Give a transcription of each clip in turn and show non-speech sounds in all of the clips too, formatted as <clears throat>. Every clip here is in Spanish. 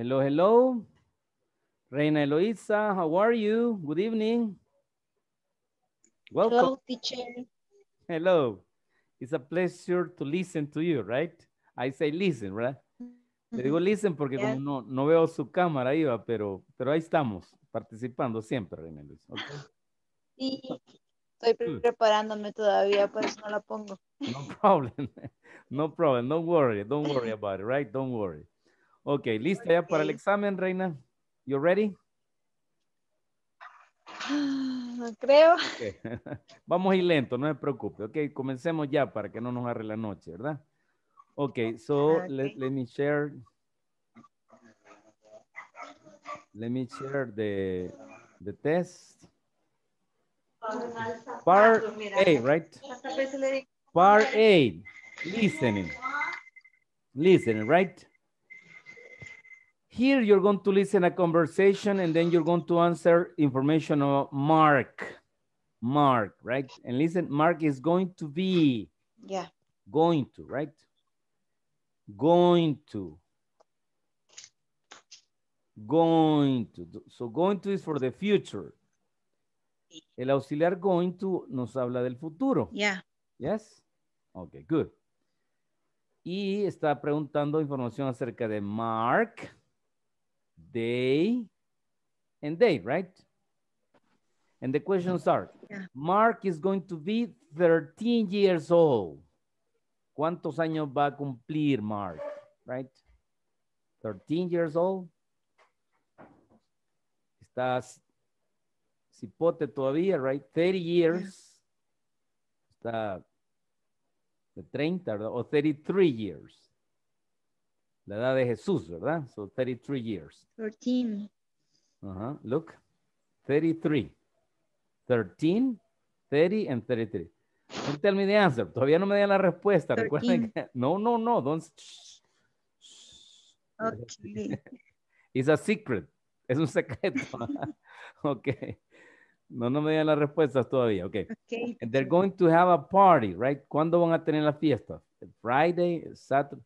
Hello, hello. Reina Eloisa, how are you? Good evening. Welcome. Hello, teacher. Hello. It's a pleasure to listen to you, right? I say listen, right? Le digo mm-hmm. listen porque no, veo su cámara Iba, pero, ahí estamos participando siempre, Reina Eloísa. Sí, estoy mm. preparándome todavía, por eso no la pongo. No <laughs> problem. No problem. Don't worry. Don't worry <laughs> about it, right? Don't worry. Ok, lista ya para el examen, Reina. You ready? Ah, no creo. <laughs> Vamos a ir lento, no se preocupe. Ok, comencemos ya para que no nos arre la noche, ¿verdad? Ok, so ah, Let, me share. Let me share the, the test. Part ah, pues A, right? Pues Part A, listening. Listening, right? Here you're going to listen a conversation and then you're going to answer information of Mark. Mark, right? And listen, Mark is going to be. Yeah. Going to, right? Going to. Going to. So going to is for the future. El auxiliar going to nos habla del futuro. Yeah. Yes? Okay, good. Y está preguntando información acerca de Mark. Day and day, right? And the questions are, yeah. Mark is going to be 13 years old. ¿Cuántos años va a cumplir Mark, right? 13 years old. Estás cipote todavía, right? 30 years. Está de or 33 years. la edad de Jesús, ¿verdad? So 33 years. 13. Uh Look, 33. 13, 30 and 33. Don't tell me the answer. Todavía no me dan la respuesta. Recuerden que... No, no, no. Don't... Okay. <laughs> It's a secret. Es un secreto. <laughs> ok. No, no me dan las respuestas todavía. Ok. okay. they're going to have a party, right? ¿Cuándo van a tener la fiesta? Friday, Saturday.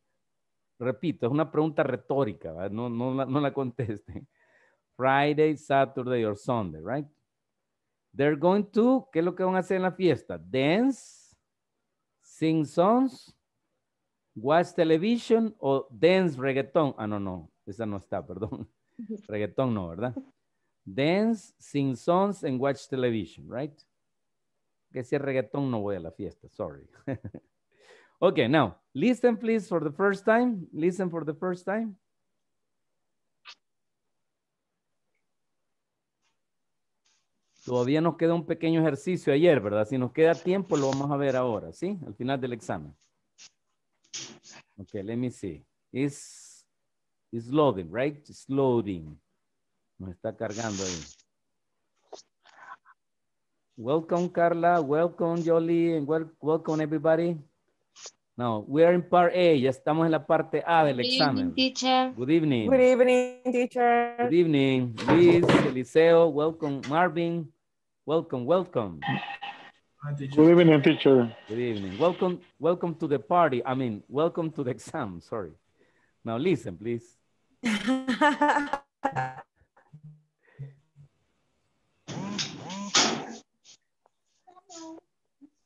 Repito, es una pregunta retórica, no, la, conteste. Friday, Saturday or Sunday, right? They're going to, ¿qué es lo que van a hacer en la fiesta? Dance, sing songs, watch television o dance reggaeton. Ah, no, no, esa no está, perdón. <laughs> reggaeton no, ¿verdad? Dance, sing songs and watch television, right? Que si es reggaeton no voy a la fiesta, sorry. <laughs> Okay, now listen, please, for the first time. Listen for the first time. Todavía nos queda un pequeño ejercicio ayer, ¿verdad? Si nos queda tiempo, lo vamos a ver ahora, ¿sí? Al final del examen. Ok, let me see. It's, loading, right? It's loading. Nos está cargando ahí. Welcome, Carla. Welcome, Jolie. And welcome, everybody. No, we are in part A, ya estamos en la parte A del Good examen. Evening, teacher. Good evening. Good evening, teacher. Good evening, Luis, Eliseo, welcome, Marvin, welcome, welcome. Good evening, teacher. Good evening. Welcome, welcome to the party. I mean, welcome to the exam, sorry. Now listen, please. <laughs>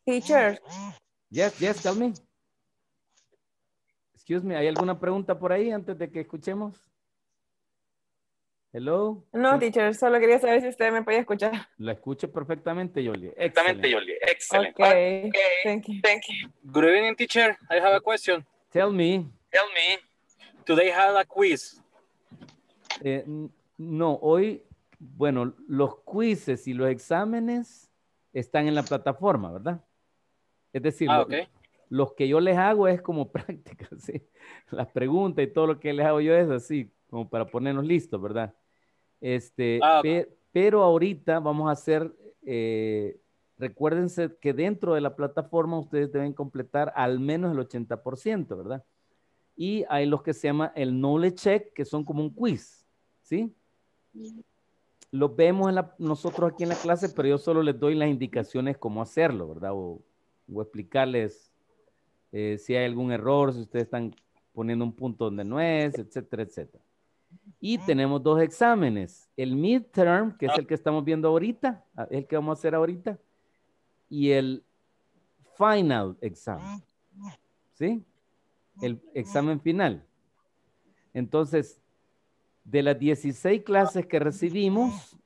teacher. Yes, yes, tell me. Excuse me, ¿hay alguna pregunta por ahí antes de que escuchemos? Hello. No, teacher, solo quería saber si usted me puede escuchar. La escucho perfectamente, Yoli. Exactamente, Yoli. Excelente. Okay. Eh, thank you. Good evening, teacher. I have a question. Tell me. Tell me. Today have a quiz. Eh, no, hoy, bueno, los quizzes y los exámenes están en la plataforma, ¿verdad? Es decir, ah, okay los que yo les hago es como <laughs> prácticas, ¿sí? Las preguntas y todo lo que les hago yo es así, como para ponernos listos, ¿verdad? Este, ah, pero ahorita vamos a hacer, eh, recuérdense que dentro de la plataforma ustedes deben completar al menos el 80%, ¿verdad? Y hay los que se llama el knowledge check, que son como un quiz, ¿sí? Los vemos nosotros aquí en la clase, pero yo solo les doy las indicaciones cómo hacerlo, ¿verdad? o, o explicarles eh, si hay algún error, si ustedes están poniendo un punto donde no es, etcétera, etcétera. Y mm. tenemos dos exámenes, el midterm, que es ah. el que estamos viendo ahorita, ah, el que vamos a hacer ahorita, y el final examen, ¿sí? El examen final. Entonces, de las 16 clases que recibimos,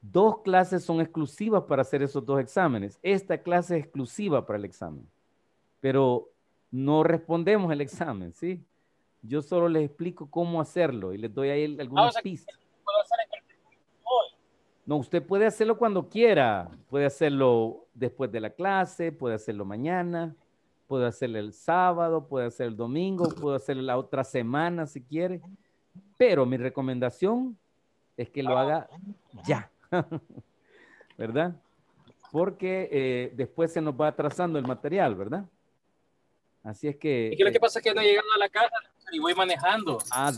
dos clases son exclusivas para hacer esos dos exámenes. Esta clase es exclusiva para el examen pero no respondemos el examen, ¿sí? Yo solo les explico cómo hacerlo y les doy ahí algunas pistas. No, usted puede hacerlo cuando quiera. Puede hacerlo después de la clase, puede hacerlo mañana, puede hacerlo el sábado, puede hacerlo el domingo, puede hacerlo la otra semana si quiere. Pero mi recomendación es que lo haga ya, <laughs> ¿verdad? Porque eh, después se nos va atrasando el material, ¿verdad? Así es que... Es que lo que eh, pasa es que no he llegado a la casa y voy manejando. Ah,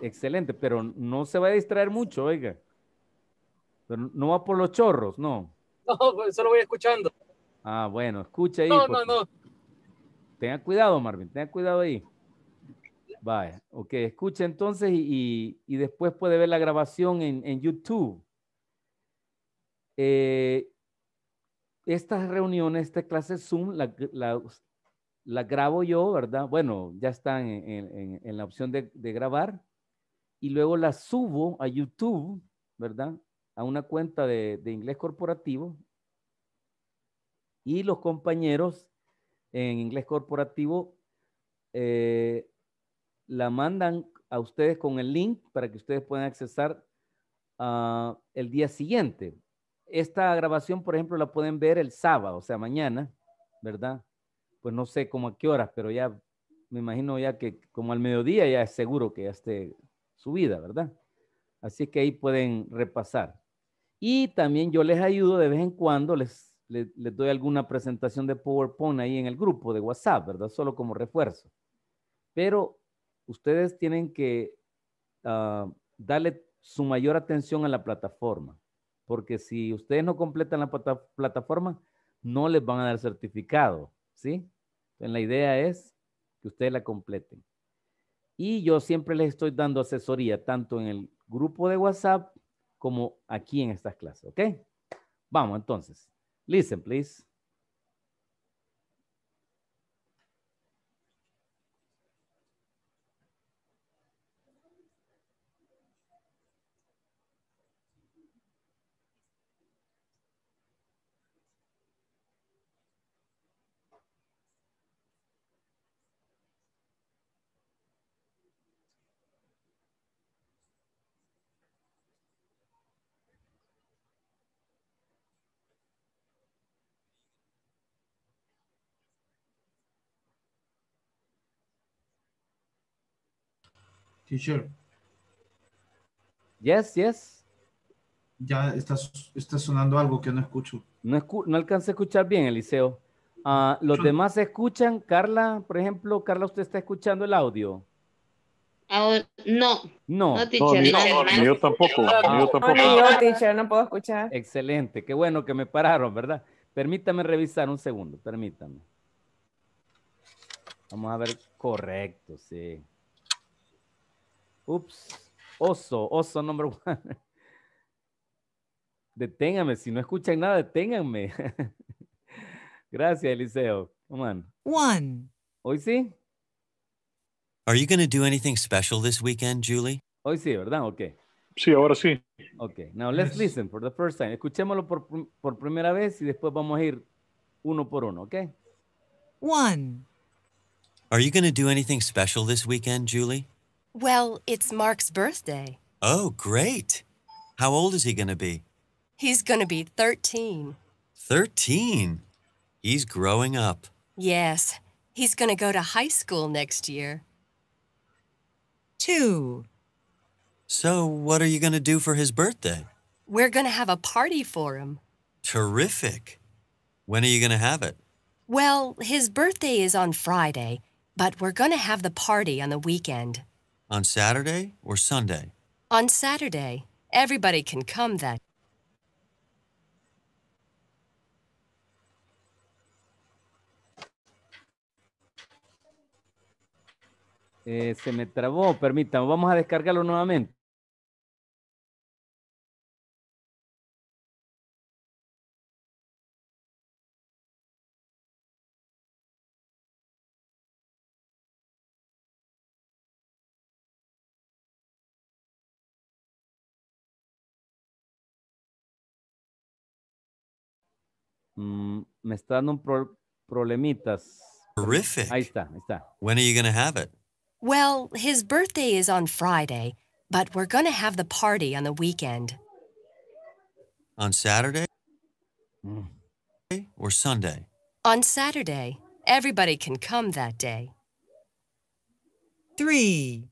excelente, pero no se va a distraer mucho, oiga. Pero no va por los chorros, no. <laughs> No, pues, solo voy escuchando. Ah, bueno, escucha ahí. No, no, no. Tenga cuidado, Marvin, tenga cuidado ahí. Vaya, ok, escucha entonces y, después puede ver la grabación en, YouTube. Eh, estas reuniones, esta clase Zoom, la, la, la grabo yo, ¿verdad? Bueno, ya están en, la opción de, grabar y luego la subo a YouTube, ¿verdad? A una cuenta de, inglés corporativo y los compañeros en inglés corporativo eh, la mandan a ustedes con el link para que ustedes puedan accesar ah, el día siguiente. Esta grabación, por ejemplo, la pueden ver el sábado, o sea, mañana, ¿verdad? pues no sé cómo a qué horas, pero ya me imagino ya que como al mediodía ya es seguro que ya esté subida, ¿verdad? Así que ahí pueden repasar. Y también yo les ayudo de vez en cuando, les, les, doy alguna presentación de PowerPoint ahí en el grupo de WhatsApp, ¿verdad? Solo como refuerzo. Pero ustedes tienen que ah, darle su mayor atención a la plataforma, porque si ustedes no completan la plataforma, no les van a dar certificado, ¿sí? la idea es que ustedes la completen. Y yo siempre les estoy dando asesoría, tanto en el grupo de WhatsApp como aquí en estas clases, ¿ok? Vamos entonces. Listen, please. Teacher. Yes, yes. Ya está, está sonando algo que no escucho. No, escu no alcancé a escuchar bien, Eliseo. Ah, los demás demás escuchan. Carla, por ejemplo, Carla, ¿usted está escuchando el audio? no. No, yo tampoco. no puedo escuchar. Excelente. Qué bueno que me pararon, ¿verdad? Permítame revisar un segundo. Permítame. Vamos a ver. Correcto, sí. Oops, oso, oso number one. <laughs> Deténganme, si no escuchan nada, deténganme. <laughs> Gracias, Eliseo. Come on. One. Hoy sí. Are you going to do anything special this weekend, Julie? Hoy sí, ¿verdad? Okay. Sí, ahora sí. Ok, now let's listen for the first time. Escuchémoslo por, por primera vez y después vamos a ir uno por uno, ¿ok? One. Are you going to do anything special this weekend, Julie? Well, it's Mark's birthday. Oh, great. How old is he going to be? He's going to be 13. 13? He's growing up. Yes. He's going to go to high school next year. Two. So, what are you going to do for his birthday? We're going to have a party for him. Terrific. When are you going to have it? Well, his birthday is on Friday, but we're going to have the party on the weekend. On Saturday or Sunday? On Saturday. Everybody can come that. Eh, se me trabó, permítanme, vamos a descargarlo nuevamente. Mm, me está dando pro problemitas. Horrific. Ahí está, ahí está. When are you going to have it? Well, his birthday is on Friday, but we're going to have the party on the weekend. On Saturday? Mm. Or Sunday? On Saturday. Everybody can come that day. Three.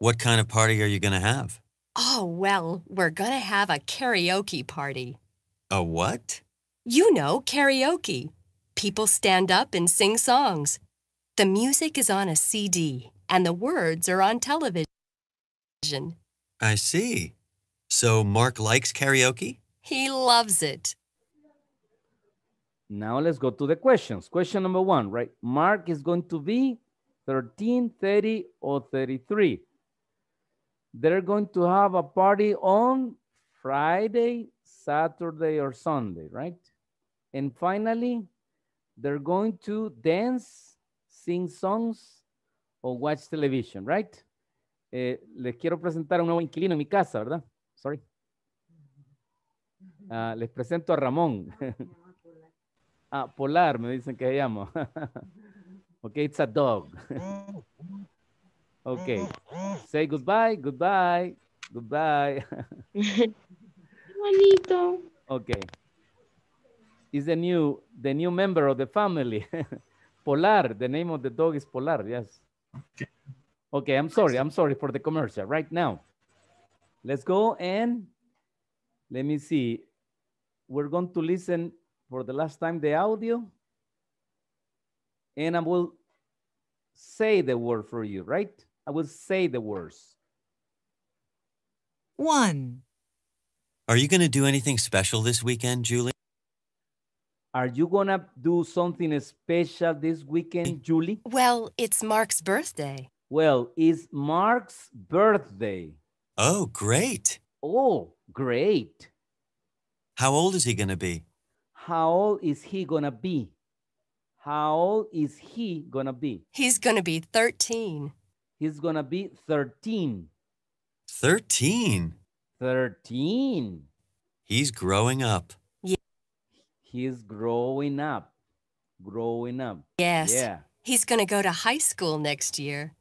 What kind of party are you going to have? Oh, well, we're going to have a karaoke party. A what? You know karaoke. People stand up and sing songs. The music is on a CD and the words are on television. I see. So Mark likes karaoke? He loves it. Now let's go to the questions. Question number one, right? Mark is going to be 13, 30, or 33. They're going to have a party on Friday, Saturday, or Sunday, right? And finally, they're going to dance, sing songs, or watch television, right? Eh, les quiero presentar a un nuevo inquilino en mi casa, ¿verdad? Sorry. Ah, les presento a Ramón. Ah, <laughs> ah, Polar, me dicen que se llama. <laughs> ok, it's a dog. ok. Say goodbye, goodbye, goodbye. <laughs> Qué bonito. Ok. is the new the new member of the family. <laughs> Polar, the name of the dog is Polar, yes. Okay. okay, I'm sorry, I'm sorry for the commercial right now. Let's go and let me see. We're going to listen for the last time the audio and I will say the word for you, right? I will say the words. One. Are you going to do anything special this weekend, Julie? Are you gonna do something special this weekend, Julie? Well, it's Mark's birthday. Well, it's Mark's birthday. Oh, great. Oh, great. How old is he gonna be? How old is he gonna be? How old is he gonna be? He's gonna be 13. He's gonna be 13. 13? 13. He's growing up he's growing up, growing up. Yes. Yeah. He's going to go to high school next year.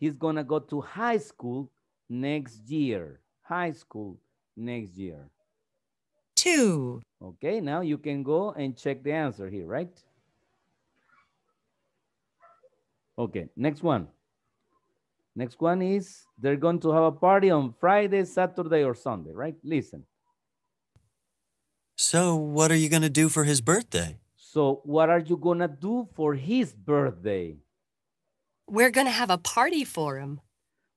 He's going to go to high school next year. High school next year. Two. Okay, now you can go and check the answer here, right? Okay, next one. Next one is they're going to have a party on Friday, Saturday, or Sunday, right? Listen. So, what are you going to do for his birthday? So, what are you going to do for his birthday? We're going to have a party for him.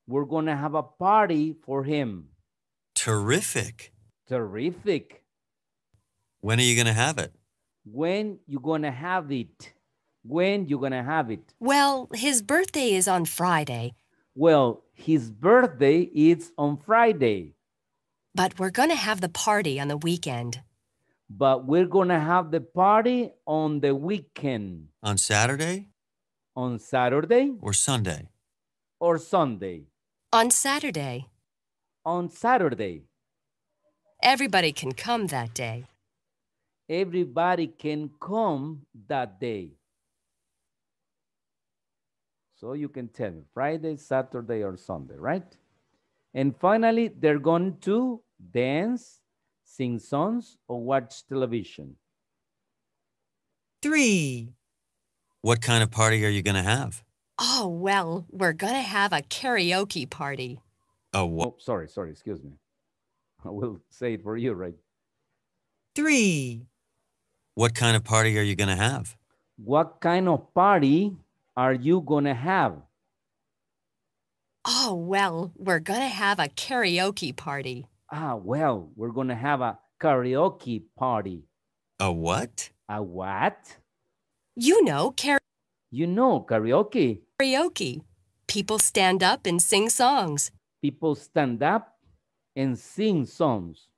We're going to have a party for him. Terrific. Terrific. When are you going to have it? When you going to have it? When you going to have it? Well, his birthday is on Friday. Well, his birthday is on Friday. But we're going to have the party on the weekend but we're gonna have the party on the weekend. On Saturday? On Saturday? Or Sunday? Or Sunday. On Saturday. On Saturday. Everybody can come that day. Everybody can come that day. So you can tell me Friday, Saturday, or Sunday, right? And finally, they're going to dance sing songs, or watch television? Three. What kind of party are you going to have? Oh, well, we're going to have a karaoke party. Oh, what? Oh, sorry, sorry, excuse me. I will say it for you, right? Three. What kind of party are you going to have? What kind of party are you going to have? Oh, well, we're going to have a karaoke party ah, well, we're going to have a karaoke party. A what? A what? You know, karaoke. You know, karaoke. Karaoke. People stand up and sing songs. People stand up and sing songs.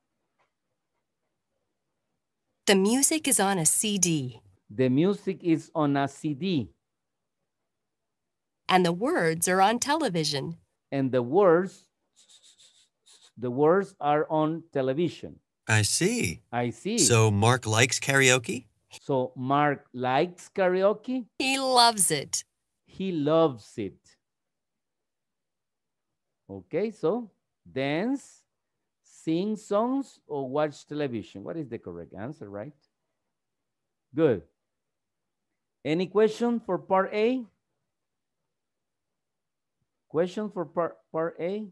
The music is on a CD. The music is on a CD. And the words are on television. And the words the words are on television. I see. I see. So Mark likes karaoke? So Mark likes karaoke? He loves it. He loves it. Okay, so dance, sing songs, or watch television. What is the correct answer, right? Good. Any question for part A? Question for part, part A?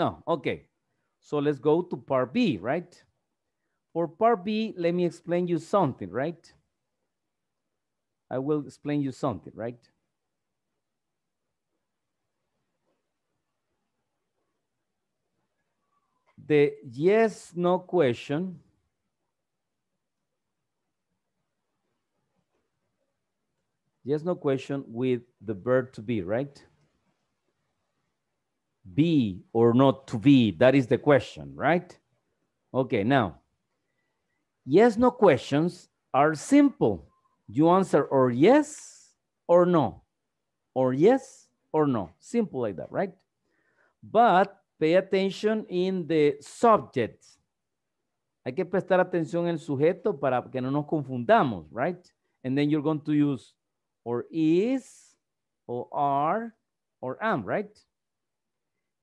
No, okay. So let's go to part B, right? For part B, let me explain you something, right? I will explain you something, right? The yes, no question yes, no question with the verb to be, right? be or not to be? That is the question, right? Okay, now, yes, no questions are simple. You answer or yes or no, or yes or no. Simple like that, right? But pay attention in the subject. Hay que prestar atención en el sujeto para que no nos confundamos, right? And then you're going to use or is, or are, or am, right?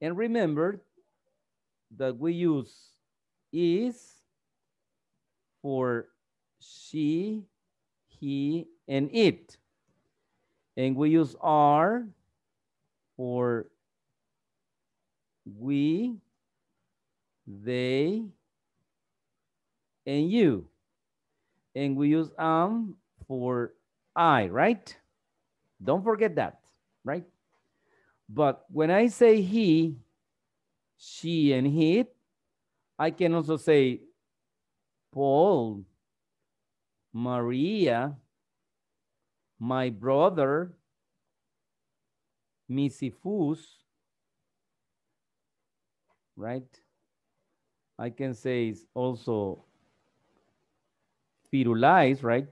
And remember that we use is for she, he, and it. And we use are for we, they, and you. And we use am um for I, right? Don't forget that, right? But when I say he, she, and he, I can also say Paul, Maria, my brother, Misifus, right? I can say it's also Firulais, right?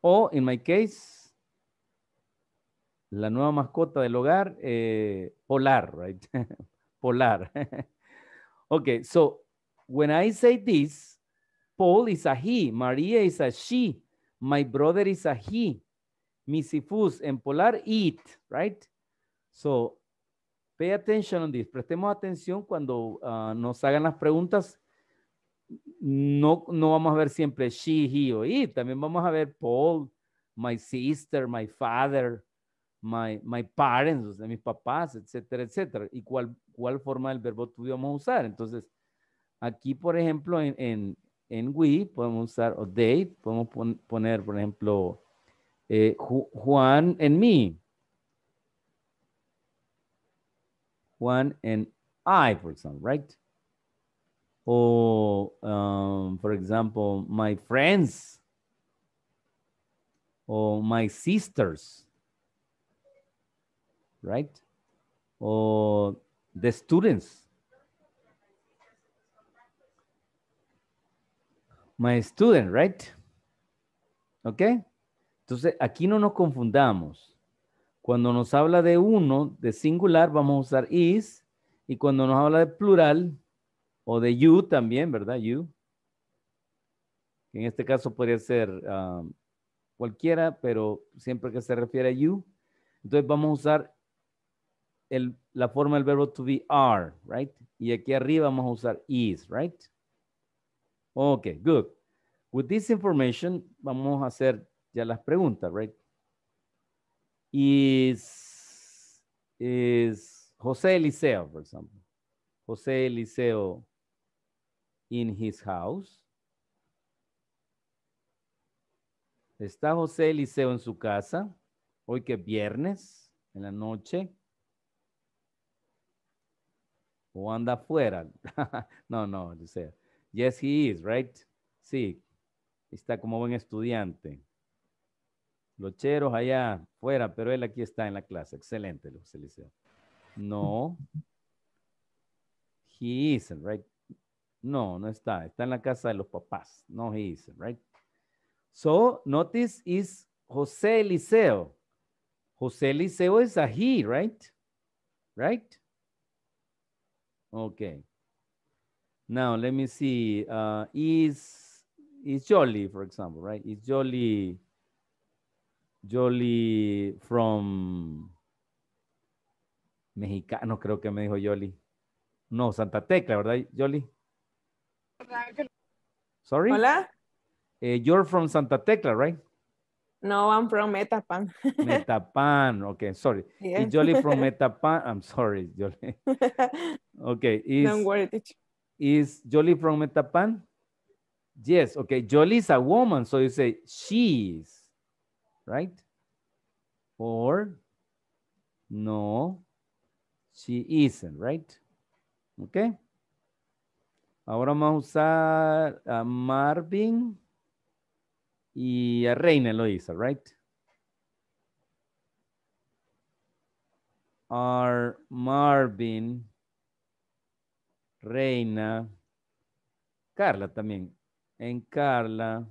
Or in my case, la nueva mascota del hogar, eh, Polar, right? <laughs> Polar. <laughs> okay, so when I say this, Paul is a he, Maria is a she, my brother is a he, Misifus en Polar it, right? So pay attention on this. Prestemos atención cuando ah, nos hagan las preguntas. No, no vamos a ver siempre she, he o it. También vamos a ver Paul, my sister, my father, my, parents, o mis papás, etcétera, etcétera. Y cuál, cuál forma del verbo tuvimos a usar. Entonces, aquí, por ejemplo, en, en, we podemos usar o they, podemos poner, por ejemplo, eh, Juan en me. Juan en I, for example, right? O, por um, ejemplo, my friends. O my sisters right? ¿O the students. My student, right? ¿Ok? Entonces, aquí no nos confundamos. Cuando nos habla de uno, de singular, vamos a usar is. Y cuando nos habla de plural, o de you también, ¿verdad? You. En este caso podría ser um, cualquiera, pero siempre que se refiere a you. Entonces vamos a usar la forma del verbo to be are, right? Y aquí arriba vamos a usar is, right? Ok, good. With this information, vamos a hacer ya las preguntas, right? Is, is José Eliseo, por ejemplo. José Eliseo in his house. ¿Está José Eliseo en su casa? Hoy que es viernes, en la noche o anda afuera. <laughs> no, no, dice, yes, he is, right? Sí, está como buen estudiante. Los cheros allá fuera, pero él aquí está en la clase. Excelente, José Liceo, No. He isn't, right? No, no está. Está en la casa de los papás. No, he isn't, right? So, notice is José Eliseo. José Eliseo is a he, right? Right? Okay. Now let me see. Uh, is is Jolly, for example, right? Is Jolly Jolly from Mexicano, creo que me dijo Jolly. No, Santa Tecla, ¿verdad, Jolly? Sorry. Hola. Eh, you're from Santa Tecla, right? No, I'm from Metapan. <laughs> Metapan, Okay, sorry. Is Jolie eh. from <laughs> Metapan? I'm sorry, Jolie. <laughs> Okay. is, Don't worry, is Jolie from Metapan? Yes, okay. Jolie is a woman, so you say she's, right? Or no, she isn't, right? Okay. Ahora vamos a usar a Marvin. Y a Reina lo hizo, right? Are Marvin, Reina, Carla también. En Carla,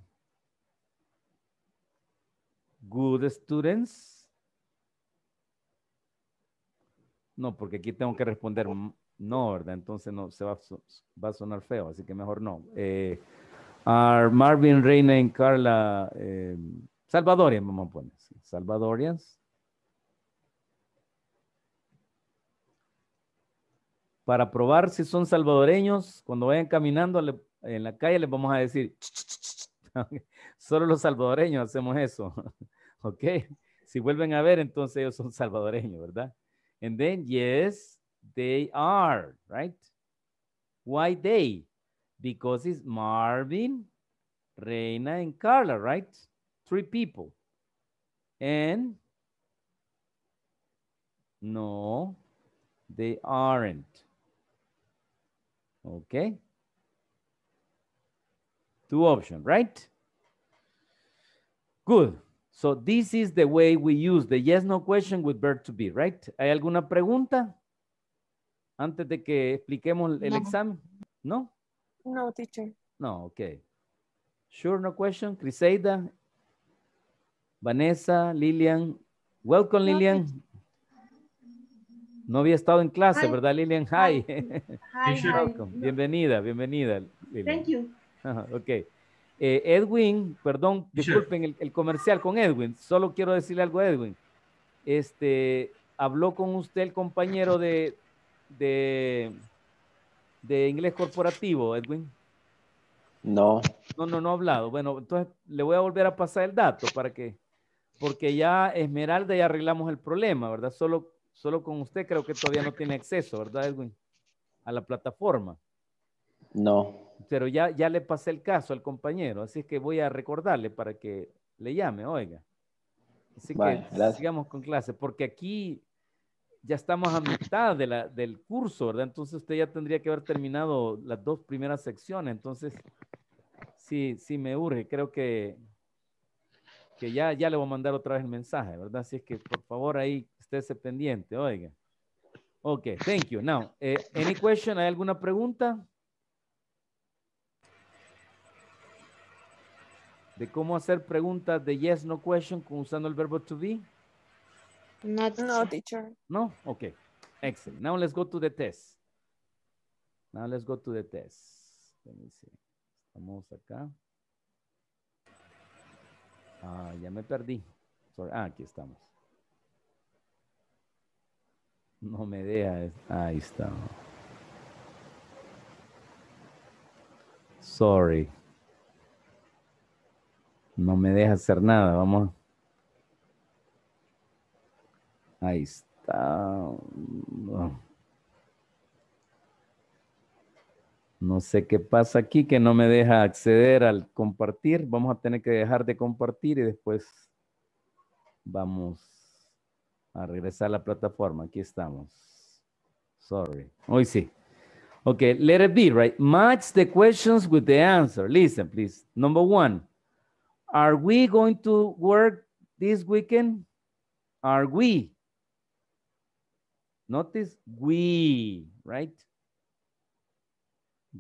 good students. No, porque aquí tengo que responder no, ¿verdad? Entonces no, se va, va a sonar feo, así que mejor no. Eh, are Marvin, Reina y Carla eh, vamos a poner. Salvadorians. Para probar si son salvadoreños, cuando vayan caminando en la calle les vamos a decir, <laughs> solo los salvadoreños hacemos eso, <laughs> ¿ok? Si vuelven a ver, entonces ellos son salvadoreños, ¿verdad? And then, yes, they are, right? Why they? because it's Marvin, Reina, and Carla, right? Three people. And no, they aren't. Okay. Two options, right? Good. So this is the way we use the yes, no question with verb to be, right? ¿Hay alguna pregunta? Antes de que expliquemos el no. examen, ¿no? No, teacher. No, okay. Sure, no question. Criseida, Vanessa, Lilian. Welcome, Lilian. No había estado en clase, ¿verdad, Lilian? Hi. Hi. <laughs> Welcome. Bienvenida, bienvenida. Thank you. ok. Eh, Edwin, perdón, disculpen el, comercial con Edwin. Solo quiero decirle algo a Edwin. Este, habló con usted el compañero de, de de inglés corporativo, Edwin? No. No, no, no ha hablado. Bueno, entonces le voy a volver a pasar el dato para que, porque ya Esmeralda ya arreglamos el problema, ¿verdad? Solo, solo con usted creo que todavía no tiene acceso, ¿verdad, Edwin? A la plataforma. No. Pero ya, ya le pasé el caso al compañero, así es que voy a recordarle para que le llame, oiga. Así que sigamos con clase, porque aquí ya estamos a mitad del curso, ¿verdad? Entonces usted ya tendría que haber terminado las dos primeras secciones. Entonces, sí, sí me urge. Creo que, que ya, ya le voy a mandar otra vez el mensaje, ¿verdad? Así es que por favor ahí estése pendiente, oiga. Ok, thank you. Now, eh, any question? ¿Hay alguna pregunta? De cómo hacer preguntas de yes, no question usando el verbo to be no, teacher. No? Okay. excel. Now let's go to the test. Now let's go to the test. Let Estamos acá. Ah, ya me perdí. Sorry. Ah, aquí estamos. No me deja. Ahí está. Sorry. No me deja hacer nada. Vamos. Ahí está. No. sé qué pasa aquí que no me deja acceder al compartir. Vamos a tener que dejar de compartir y después vamos a regresar a la plataforma. Aquí estamos. Sorry. Hoy sí. Okay, let it be, right? Match the questions with the answer. Listen, please. Number one, are we going to work this weekend? Are we? Notice we, right?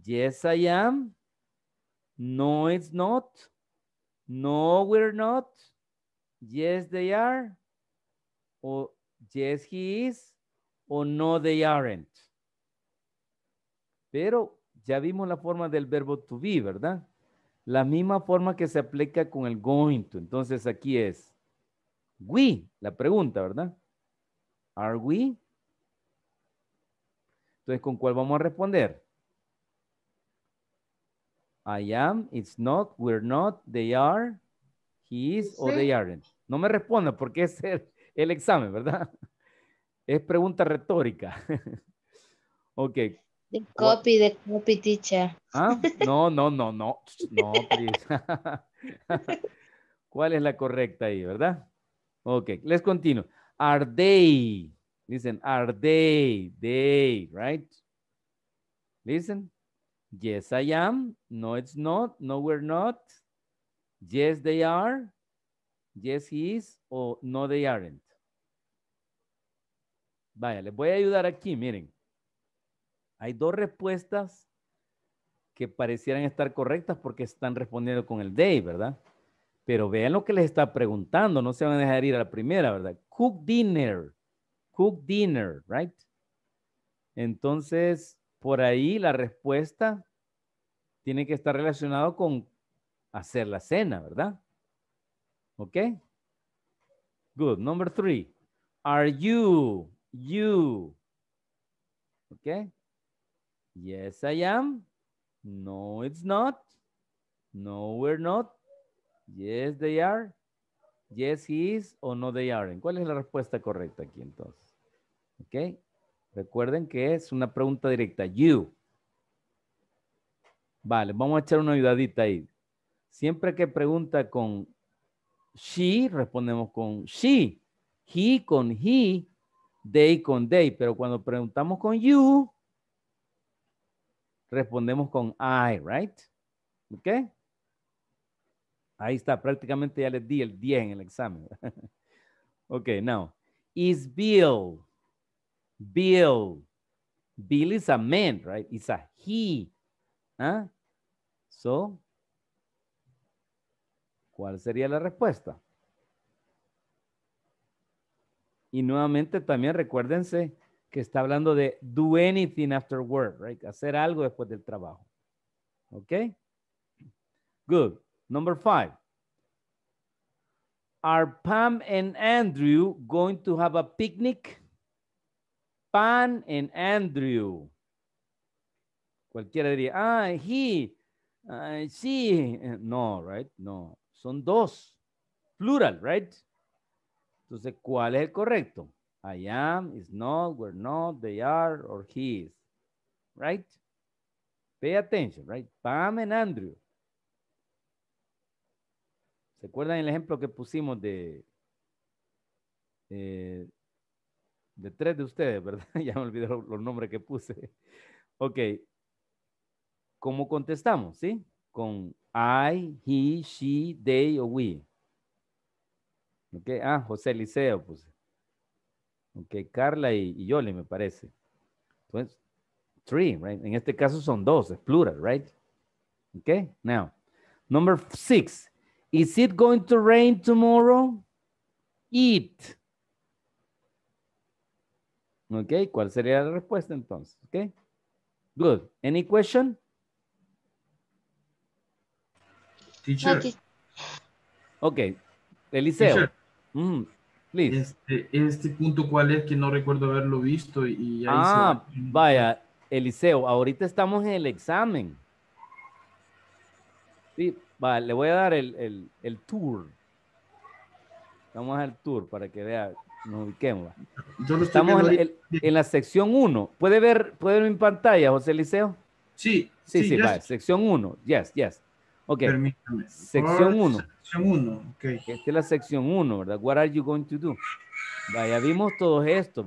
Yes, I am. No, it's not. No, we're not. Yes, they are. O yes, he is. O no, they aren't. Pero ya vimos la forma del verbo to be, ¿verdad? La misma forma que se aplica con el going to. Entonces aquí es we, la pregunta, ¿verdad? Are we? Entonces, ¿con cuál vamos a responder? I am, it's not, we're not, they are, he is or o they aren't. No me responda porque es el, examen, ¿verdad? <laughs> Es pregunta retórica. <laughs> ok. The copy, the copy teacher. ¿Ah? <laughs> No, no, no, no. No, please. ¿Cuál es la correcta ahí, verdad? Ok, let's continue. Are they? Listen, are they, they, right? Listen, yes, I am. No, it's not. No, we're not. Yes, they are. Yes, he is. O no, they aren't. Vaya, les voy a ayudar aquí, miren. Hay dos respuestas que parecieran estar correctas porque están respondiendo con el they, ¿verdad? Pero vean lo que les está preguntando, no se van a dejar ir a la primera, ¿verdad? Cook dinner cook dinner, right? Entonces, por ahí la respuesta tiene que estar relacionado con hacer la cena, ¿verdad? ¿Ok? Good. Number three. Are you? You. ¿Ok? Yes, I am. No, it's not. No, we're not. Yes, they are. Yes, he is. O no, they aren't. ¿Cuál es la respuesta correcta aquí entonces? ¿Ok? Recuerden que es una pregunta directa. You. Vale, vamos a echar una ayudadita ahí. Siempre que pregunta con she, respondemos con she. He con he. They con they. Pero cuando preguntamos con you, respondemos con I, right? ¿Ok? Ahí está, prácticamente ya les di el 10 en el examen. <laughs> ok, now. Is Bill Bill. Bill is a man, right? It's a he. ¿ah? So, ¿cuál sería la respuesta? Y nuevamente también recuérdense que está hablando de do anything after work, right? Hacer algo después del trabajo. ¿Ok? Good. Number five. Are Pam and Andrew going to have a picnic? Pan and Andrew. Cualquiera diría, ah, he, ah, she eh, No, right? No, son dos. Plural, right? Entonces, ¿cuál es el correcto? I am, is not, we're not, they are, or he is. Right? Pay attention, right? Pam and Andrew. ¿Se acuerdan el ejemplo que pusimos de eh, de tres de ustedes, ¿verdad? <laughs> ya me olvidé los, nombres que puse. Ok. ¿Cómo contestamos? ¿Sí? Con I, he, she, they o we. Ok. Ah, José Liceo puse. Ok, Carla y, Yoli me parece. Entonces, three, right? En este caso son dos, es plural, right? Okay, now, number six. Is it going to rain tomorrow? It. Ok, ¿cuál sería la respuesta entonces? Ok. Good. Any question? Teacher. Ok. Eliseo. Teacher. Mm-hmm. please. Este, este, punto, ¿cuál es? Que no recuerdo haberlo visto. Y ahí ah, vaya. Eliseo, ahorita estamos en el examen. Sí, le voy a dar el, el tour. Vamos al tour para que vea nos ubiquemos. Estamos en, la sección 1. ¿Puede ver, ¿Puede en pantalla, José Liceo? Sí. Sí, sí, va. Sección 1. Yes, yes. Ok. Permítame. Sección 1. Sección 1. Esta es la sección 1, ¿verdad? What are you going to do? Vaya, vimos todos estos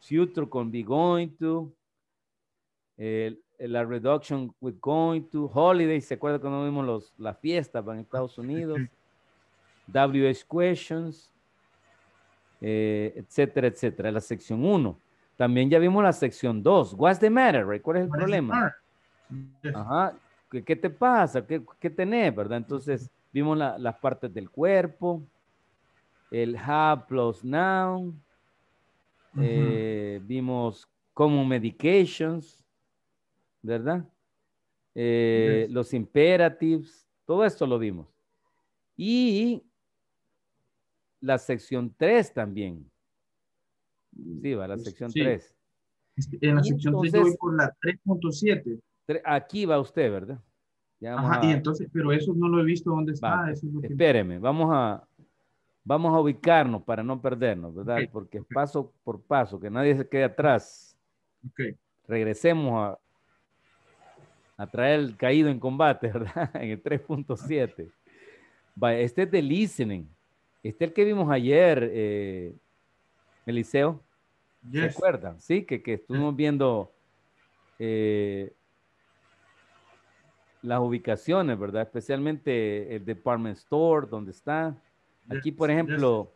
future con be going to. El, la reduction with going to. Holiday. ¿Se acuerdan cuando vimos las fiestas en Estados Unidos? WH questions. Eh, etcétera, etcétera. La sección 1. También ya vimos la sección 2. What's the matter? ¿Cuál es el problema? ¿Qué, te pasa? ¿Qué, qué tenés? ¿Verdad? Entonces vimos las partes del cuerpo, el have plus noun, eh, vimos como medications, ¿verdad? Eh, los imperatives, todo esto lo vimos. Y la sección 3 también. Sí, va la sección 3. En la sección 3 voy por la 3.7. Aquí va usted, ¿verdad? Ajá, y entonces, pero eso no lo he visto dónde está. Espéreme, vamos a, vamos a ubicarnos para no perdernos, ¿verdad? Porque paso por paso, que nadie se quede atrás. Ok. Regresemos a, a traer el caído en combate, <laughs> ¿verdad? En el 3.7. Este es de listening. Este el que vimos ayer, eh, Eliseo. ¿Se acuerdan? Sí, que, estuvimos viendo eh, las ubicaciones, ¿verdad? Especialmente el department store, donde está. Aquí, por ejemplo,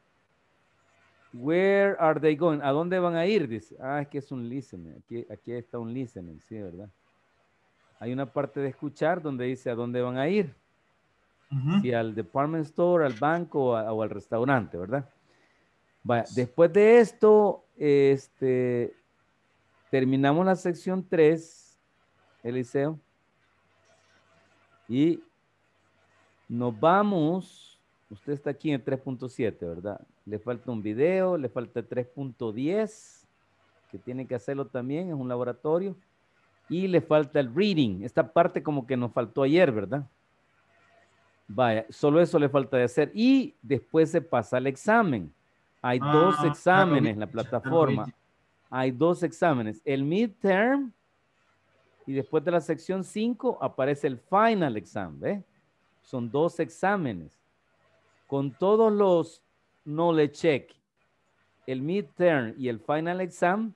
where are they going? ¿A dónde van a ir? Dice, ah, es que es un listening. Aquí, aquí está un listening, sí, ¿verdad? Hay una parte de escuchar donde dice a dónde van a ir si al department store, al banco o al restaurante, ¿verdad? Vaya, después de esto, este, terminamos la sección 3, Eliseo, y nos vamos, usted está aquí en 3.7, ¿verdad? Le falta un video, le falta 3.10, que tiene que hacerlo también, es un laboratorio, y le falta el reading, esta parte como que nos faltó ayer, ¿verdad? Vaya, solo eso le falta de hacer. Y después se pasa al examen. Hay ah, dos exámenes en la plataforma. Hay dos exámenes. El midterm y después de la sección 5 aparece el final exam. Son dos exámenes. Con todos los knowledge check, el midterm y el final exam,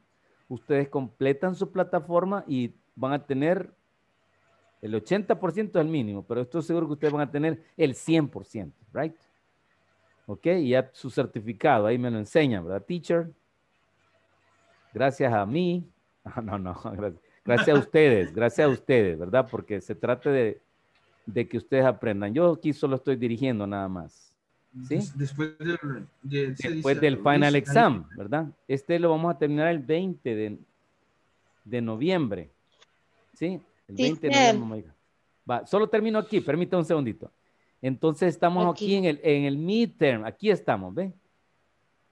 ustedes completan su plataforma y van a tener el 80% es el mínimo, pero estoy seguro que ustedes van a tener el 100%, ¿right? ¿Ok? Y ya su certificado, ahí me lo enseñan, ¿verdad, teacher? Gracias a mí. <laughs> No, no, gracias, gracias a ustedes, gracias a ustedes, ¿verdad? Porque se trata de, que ustedes aprendan. Yo aquí solo estoy dirigiendo nada más. ¿sí? Después, del, del final exam, ¿verdad? Este lo vamos a terminar el 20 de, de noviembre. ¿sí? solo termino aquí, permítame un segundito. Entonces estamos aquí, en, el, en midterm, aquí estamos, ¿ve?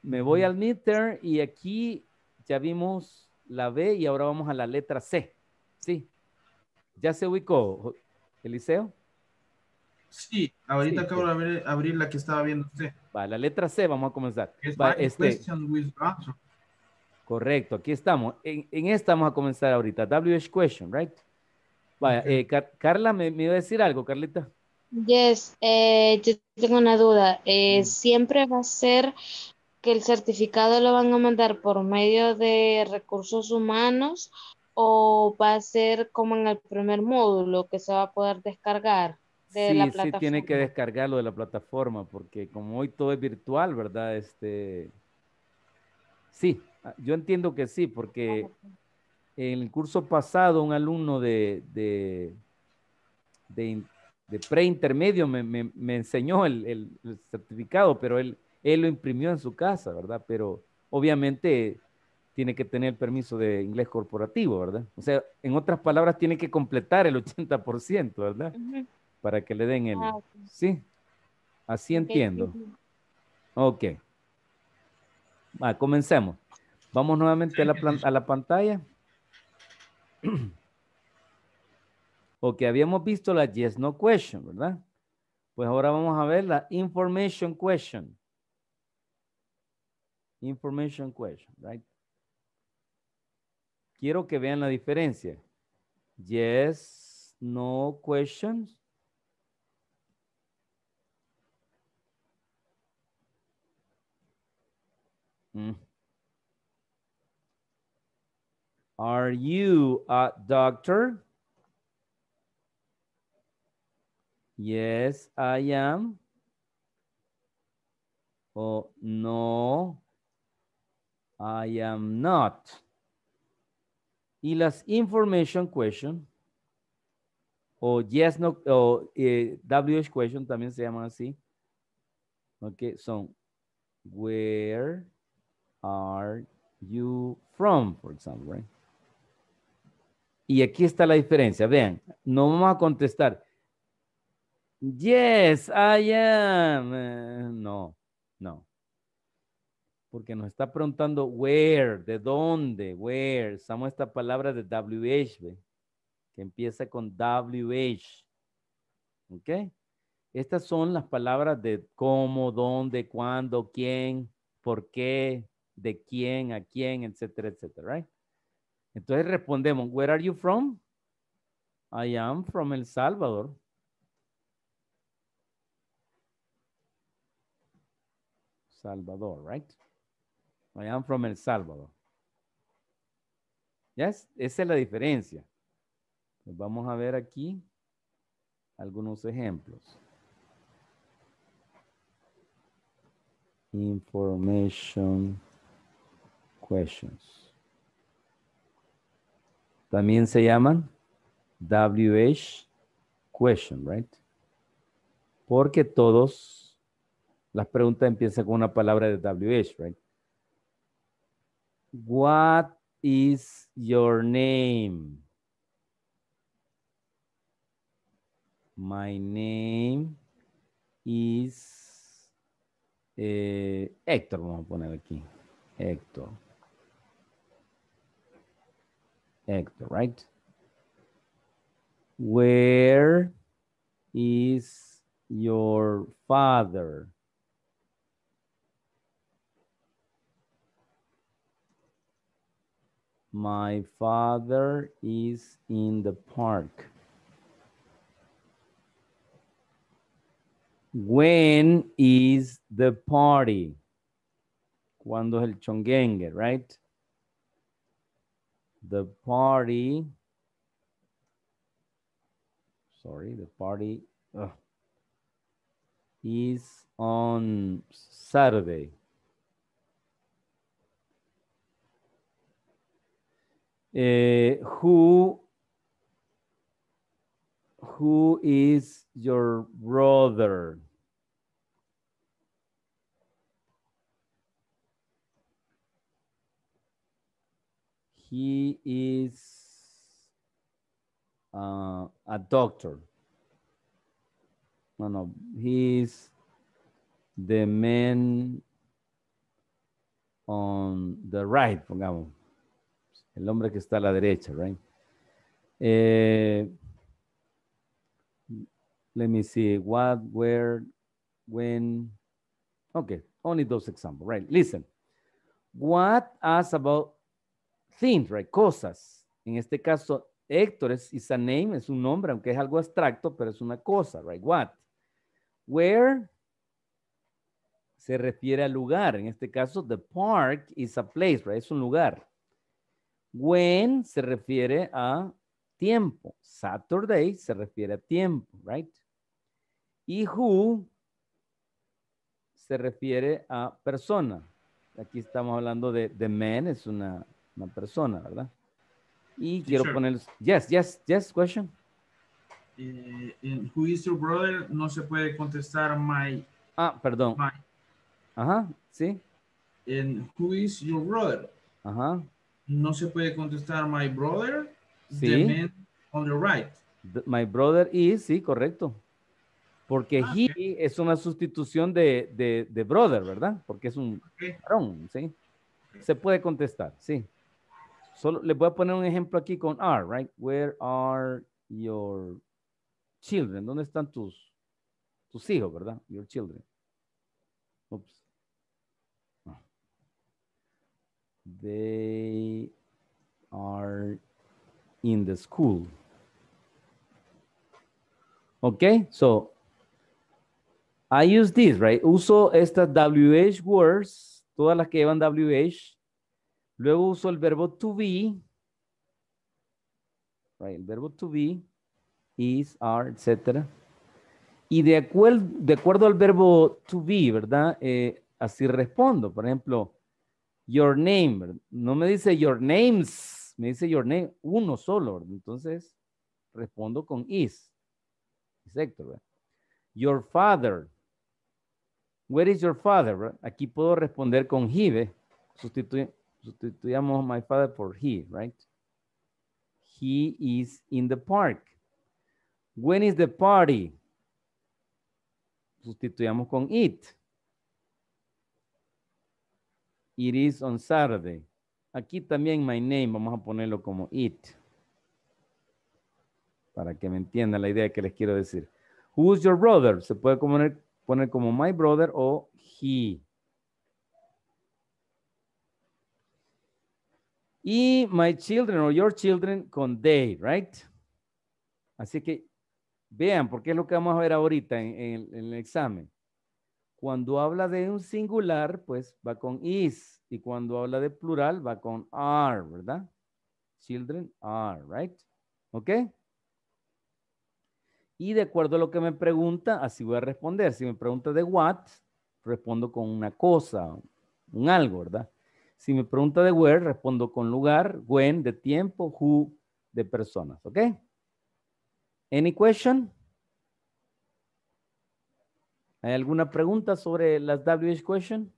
Me voy al midterm y aquí ya vimos la B y ahora vamos a la letra C, ¿sí? ¿Ya se ubicó, Eliseo? Sí, ahorita acabo de abrir, la que estaba viendo usted. Va, la letra C, vamos a comenzar. este, correcto, aquí estamos. En, esta vamos a comenzar ahorita, WH question, right? Vaya, eh, Carla, ¿me, iba a decir algo, Carlita? Yes, eh, yo tengo una duda. Eh, mm. ¿Siempre va a ser que el certificado lo van a mandar por medio de recursos humanos o va a ser como en el primer módulo que se va a poder descargar? De la plataforma? sí, tiene que descargarlo de la plataforma porque como hoy todo es virtual, ¿verdad? Este, sí, ah, yo entiendo que sí, porque ah, en el curso pasado un alumno de, de, de, preintermedio me, enseñó el, certificado, pero él, lo imprimió en su casa, ¿verdad? Pero obviamente tiene que tener el permiso de inglés corporativo, ¿verdad? O sea, en otras palabras, tiene que completar el 80%, ¿verdad? Para que le den el... Ah, sí, así entiendo. Ok. Va, comencemos. Vamos nuevamente a la, a la pantalla ok, habíamos visto la yes, no question, ¿verdad? Pues ahora vamos a ver la information question. Information question, right? Quiero que vean la diferencia. Yes, no questions. Mm. Are you a doctor? Yes, I am. Oh, no, I am not. Y las information question o oh, yes, no, o oh, eh, WH question también se llaman así. Ok, son where are you from, for example, right? Y aquí está la diferencia. Vean, no vamos a contestar. Yes, I am. Eh, no, no. Porque nos está preguntando where, de dónde, where. Usamos esta palabra de WH, que empieza con WH. ¿Ok? Estas son las palabras de cómo, dónde, cuándo, quién, por qué, de quién, a quién, etcétera, etcétera, right? Entonces respondemos, where are you from? I am from El Salvador. Salvador, right? I am from El Salvador. Yes, esa es la diferencia. Pues vamos a ver aquí algunos ejemplos. Information questions también se llaman WH question, right? Porque todos, las preguntas empiezan con una palabra de WH, right? What is your name? My name is eh, Héctor, vamos a poner aquí. Héctor. egg, right? Where is your father? My father is in the park. When is the party? Cuando es el chongengue, right? the party sorry the party is on saturday uh, who who is your brother he is uh, a doctor. No, no, he is the man on the right, pongamos. El hombre que está a la derecha, right? Eh, let me see, what, where, when. Okay, only those examples, right? Listen, what as about things, right? Cosas. En este caso, Héctor es is a name, es un nombre, aunque es algo abstracto, pero es una cosa, right? What? Where se refiere al lugar. En este caso, the park is a place, right? Es un lugar. When se refiere a tiempo. Saturday se refiere a tiempo, right? Y who se refiere a persona. Aquí estamos hablando de the man, es una una persona, ¿verdad? Y quiero poner, yes, yes, yes, question. Eh, who is your brother no se puede contestar my. Ah, perdón. Ajá, sí. En who is your brother. Ajá. No se puede contestar my brother. Sí. on the right. my brother is, sí, correcto. Porque ah, he es una sustitución de, brother, ¿verdad? Porque es un ¿sí? Se puede contestar, sí. Solo les voy a poner un ejemplo aquí con are, right? Where are your children? ¿Dónde están tus, tus hijos, verdad? Your children. Oops. Ah. They are in the school. Okay, so I use this, right? Uso estas WH words, todas las que llevan WH, Luego uso el verbo to be. el verbo to be, is, are, etc. Y de, acuerdo, al verbo to be, ¿verdad? Eh, así respondo. Por ejemplo, your name. No me dice your names, me dice your name, uno solo. Entonces, respondo con is. Exacto, Your father. Where is your father? Aquí puedo responder con he, sustituyendo Sustituyamos my father por he, right? He is in the park. When is the party? Sustituyamos con it. It is on Saturday. Aquí también my name, vamos a ponerlo como it. Para que me entiendan la idea que les quiero decir. Who's your brother? Se puede poner, poner como my brother o he. Y my children or your children con they, right? Así que vean, porque es lo que vamos a ver ahorita en, el examen. Cuando habla de un singular, pues va con is. Y cuando habla de plural, va con are, ¿verdad? Children are, right? ¿Ok? Y de acuerdo a lo que me pregunta, así voy a responder. Si me pregunta de what, respondo con una cosa, un algo, ¿verdad? Si me pregunta de where, respondo con lugar, when de tiempo, who de personas, ¿ok? Any question? ¿Hay alguna pregunta sobre las WH question?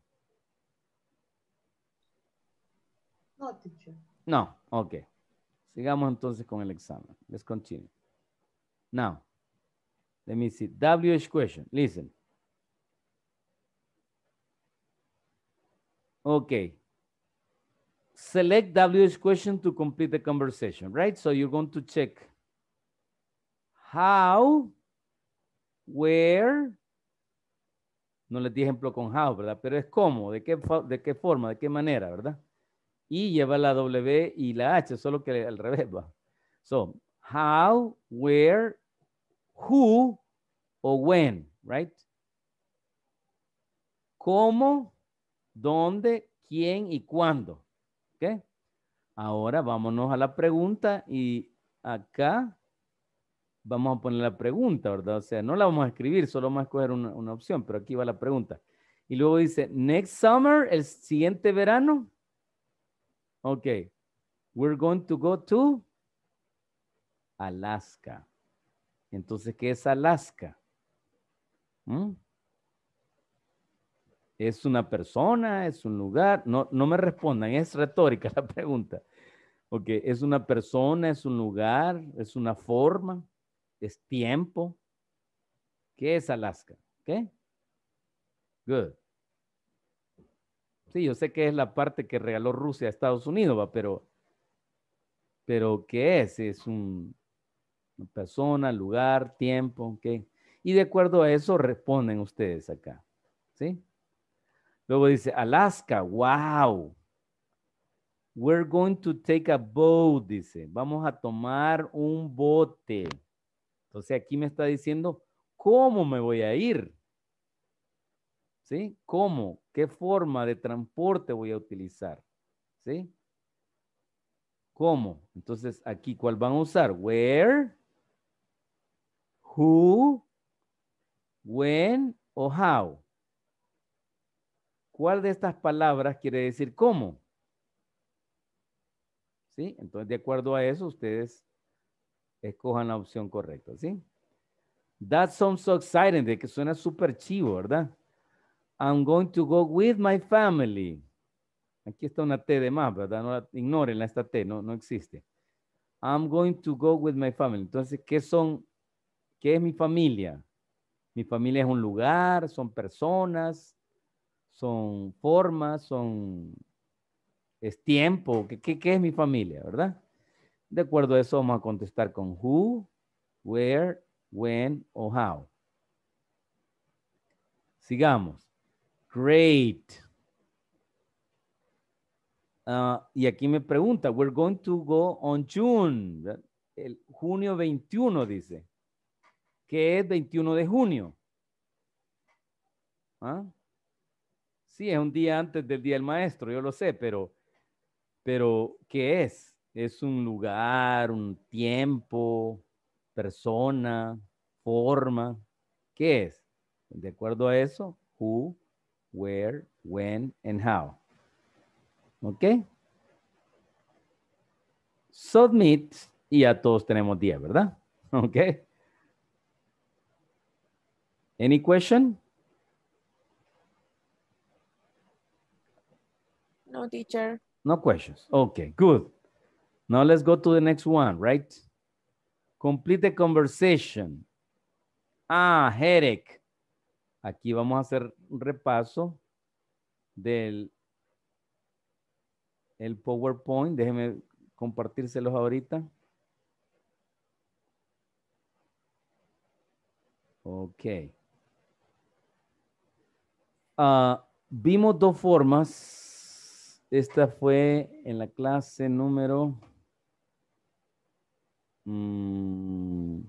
No, teacher. No, ok. Sigamos entonces con el examen. Let's continue. Now, let me see. WH question. Listen. Ok select WH question to complete the conversation, right? So you're going to check how, where, no les di ejemplo con how, ¿verdad? Pero es cómo, de qué, de qué forma, de qué manera, ¿verdad? Y lleva la W y la H, solo que al revés va. So, how, where, who, o when, right? ¿Cómo, dónde, quién y cuándo. Ahora vámonos a la pregunta y acá vamos a poner la pregunta, ¿verdad? O sea, no la vamos a escribir, solo vamos a escoger una, opción, pero aquí va la pregunta. Y luego dice, next summer, el siguiente verano. Ok, we're going to go to Alaska. Entonces, ¿qué es Alaska? ¿Mm? es una persona, es un lugar. No, no me respondan, <laughs> es retórica la pregunta. Ok, es una persona, es un lugar, es una forma, es tiempo. ¿Qué es Alaska? ¿Ok? Good. Sí, yo sé que es la parte que regaló Rusia a Estados Unidos, ¿va? pero, pero ¿qué es? Es un, una persona, lugar, tiempo, ¿ok? Y de acuerdo a eso responden ustedes acá, ¿sí? Luego dice Alaska, wow. We're going to take a boat, dice. Vamos a tomar un bote. Entonces aquí me está diciendo cómo me voy a ir. ¿Sí? ¿Cómo? ¿Qué forma de transporte voy a utilizar? ¿Sí? ¿Cómo? Entonces aquí, ¿cuál van a usar? Where, who, when o how. ¿Cuál de estas palabras quiere decir cómo? ¿Sí? Entonces, de acuerdo a eso, ustedes escojan la opción correcta, ¿sí? That sounds so exciting, de que suena súper chivo, ¿verdad? I'm going to go with my family. Aquí está una T de más, ¿verdad? No la, ignórenla, esta T, no, no existe. I'm going to go with my family. Entonces, ¿qué son? ¿Qué es mi familia? Mi familia es un lugar, son personas, son formas, son es tiempo, ¿qué, es mi familia, verdad? De acuerdo a eso vamos a contestar con who, where, when o how. Sigamos. Great. Ah, y aquí me pregunta, we're going to go on June. El junio 21 dice. ¿Qué es 21 de junio? ¿Ah? Sí, es un día antes del Día del Maestro, yo lo sé, pero, pero ¿qué es? Es un lugar, un tiempo, persona, forma. ¿Qué es? De acuerdo a eso, who, where, when, and how. ¿Ok? Submit y ya todos tenemos 10, ¿verdad? <laughs> ¿Ok? Any question? No, teacher. No questions. Okay, good. Now let's go to the next one, right? Complete the conversation. Ah, headache. Aquí vamos a hacer un repaso del el PowerPoint. Déjenme compartírselos ahorita. Ok. Ah, vimos dos formas esta fue en la clase número... Mm,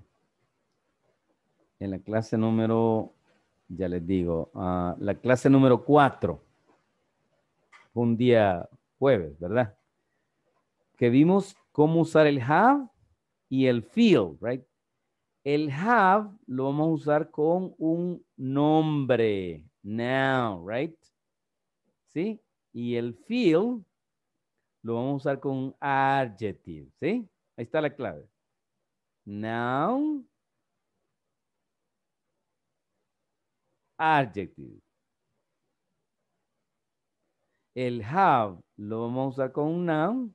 en la clase número, ya les digo, ah, la clase número 4, un día jueves, ¿verdad? Que vimos cómo usar el have y el feel, right? El have lo vamos a usar con un nombre, now right? ¿Sí? Y el feel lo vamos a usar con un adjective, ¿sí? Ahí está la clave. Noun. Adjective. El have lo vamos a usar con un noun.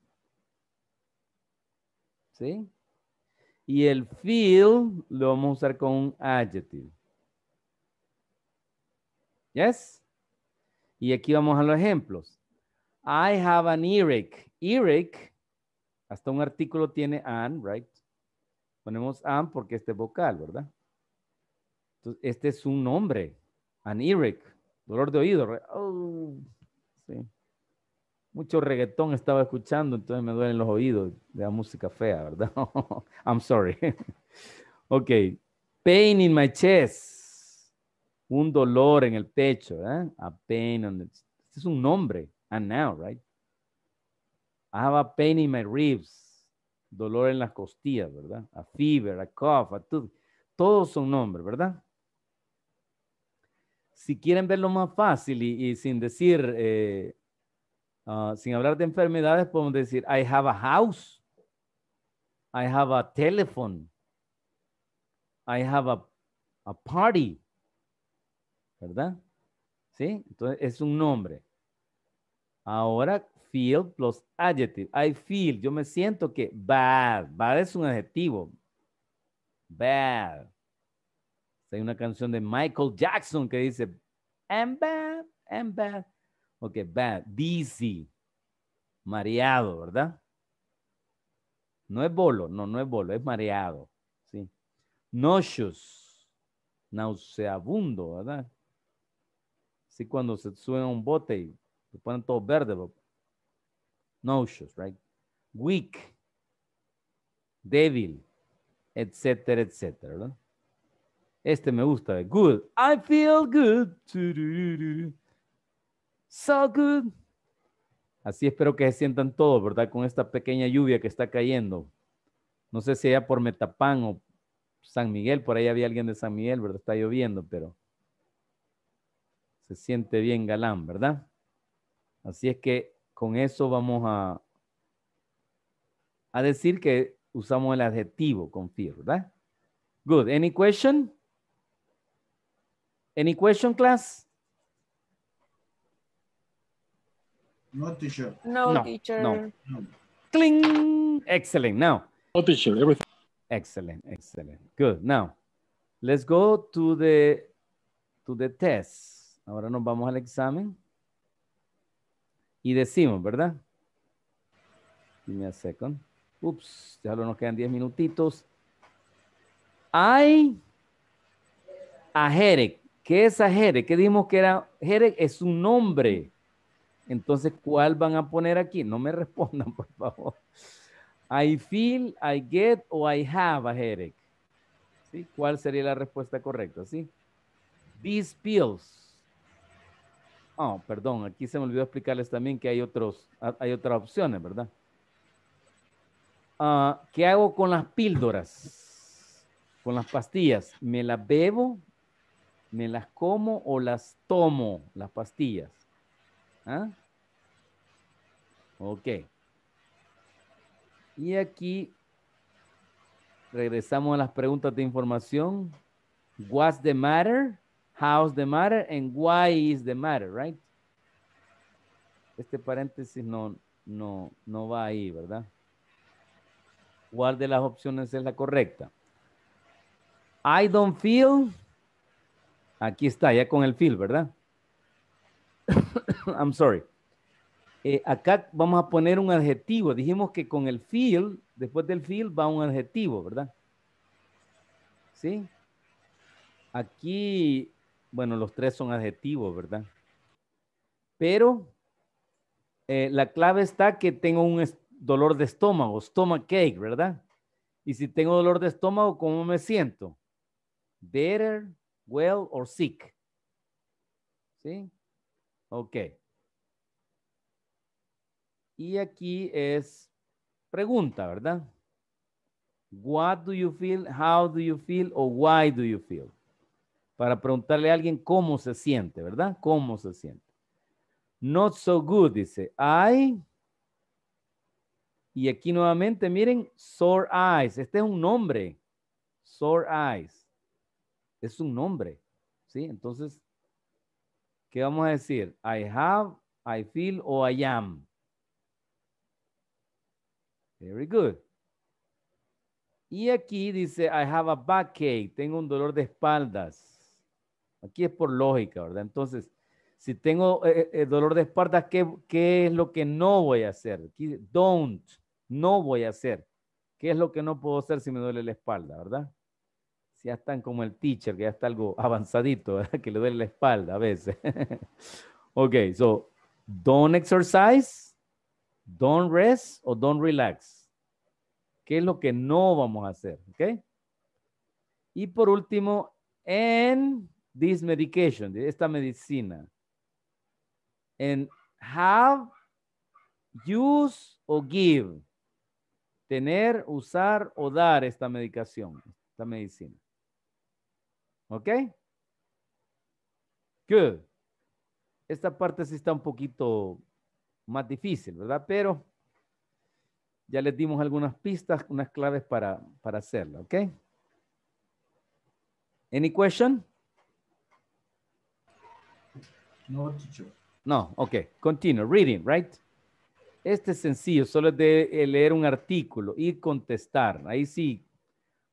¿Sí? Y el feel lo vamos a usar con un adjective. Yes? Y aquí vamos a los ejemplos. I have an earache. Earache, e e hasta un artículo tiene an, right? Ponemos an porque este es vocal, ¿verdad? Entonces, este es un nombre. An earache. E Dolor de oído. Oh, sí. Mucho reggaetón estaba escuchando, entonces me duelen los oídos de la música fea, ¿verdad? <laughs> I'm sorry. <laughs> ok. Pain in my chest un dolor en el pecho, ¿eh? A pain Este es un nombre, and now, right? I have a pain in my ribs, dolor en las costillas, ¿verdad? A fever, a cough, a tooth. Todos son nombres, ¿verdad? Si quieren verlo más fácil y, sin decir, eh, uh, sin hablar de enfermedades, podemos decir, I have a house, I have a telephone, I have a, a party, ¿verdad? ¿Sí? Entonces es un nombre. Ahora feel plus adjective. I feel, yo me siento que bad. Bad es un adjetivo. Bad. Hay una canción de Michael Jackson que dice, I'm bad, I'm bad. Ok, bad, dizzy, mareado, ¿verdad? No es bolo, no, no es bolo, es mareado, ¿sí? Nauseous, nauseabundo, ¿verdad? Así cuando se sube a un bote y se ponen todo verde. Nauseous, right? Weak, débil, etcétera, etcétera, ¿verdad? Este me gusta. Eh. Good. I feel good. So good. Así espero que se sientan todos, ¿verdad? Con esta pequeña lluvia que está cayendo. No sé si allá por Metapán o San Miguel, por ahí había alguien de San Miguel, ¿verdad? Está lloviendo, pero se siente bien galán, ¿verdad? Así es que con eso vamos a, a decir que usamos el adjetivo confío, ¿verdad? Good. Any question? Any question, class? No, teacher. No, teacher. No. Cling. Excellent. Now. No, teacher. Everything. Excellent. Excellent. Good. Now, let's go to the to the test. Ahora nos vamos al examen. Y decimos, ¿verdad? Give me a second. Ups, ya nos quedan 10 minutitos. I, a Jerek. ¿Qué es a Jerek? ¿Qué dijimos que era? Jerek es un nombre. Entonces, ¿cuál van a poner aquí? No me <laughs> respondan, por favor. I feel, I get o I have a headache. ¿Cuál sería la respuesta correcta? ¿Sí? These pills. Oh, perdón, aquí se me olvidó explicarles también que hay, otros, hay otras opciones, ¿verdad? Ah, ¿Qué hago con las píldoras? Con las pastillas. ¿Me las bebo? ¿Me las como o las tomo las pastillas? ¿Ah? Ok. Y aquí regresamos a las preguntas de información. What's the matter? how's the matter and why is the matter, right? Este paréntesis no, no, no va ahí, ¿verdad? ¿Cuál de las opciones es la correcta? I don't feel. Aquí está, ya con el feel, ¿verdad? <coughs> I'm sorry. Eh, acá vamos a poner un adjetivo. Dijimos que con el feel, después del feel va un adjetivo, ¿verdad? ¿Sí? Aquí bueno, los tres son adjetivos, ¿verdad? Pero eh, la clave está que tengo un dolor de estómago, stomach ache, ¿verdad? Y si tengo dolor de estómago, ¿cómo me siento? Better, well or sick. ¿Sí? Ok. Y aquí es pregunta, ¿verdad? What do you feel? How do you feel? O why do you feel? para preguntarle a alguien cómo se siente, ¿verdad? ¿Cómo se siente? Not so good, dice. I. Y aquí nuevamente, miren, sore eyes. Este es un nombre. Sore eyes. Es un nombre. ¿Sí? Entonces, ¿qué vamos a decir? I have, I feel o I am. Very good. Y aquí dice, I have a backache. Tengo un dolor de espaldas. Aquí es por lógica, ¿verdad? Entonces, si tengo eh, eh, eh, dolor de espalda, ¿qué, es lo que no voy a hacer? Don't, no voy a hacer. ¿Qué es lo que no puedo hacer si me duele la espalda, verdad? Si ya están como el teacher, que ya está algo avanzadito, <laughs> que le duele la espalda a veces. <laughs> ok, so, don't exercise, don't rest o don't relax. ¿Qué es lo que no vamos a hacer? ¿Ok? Y por último, en this medication, esta medicina. And have, use o give. Tener, usar o dar esta medicación, esta medicina. ¿Ok? Good. Esta parte sí está un poquito más difícil, ¿verdad? Pero ya les dimos algunas pistas, unas claves para, para hacerla, ¿ok? Any question? No, teacher. No, ok. Continue reading, right? Este es sencillo, solo es de eh, leer un artículo y contestar. Ahí sí,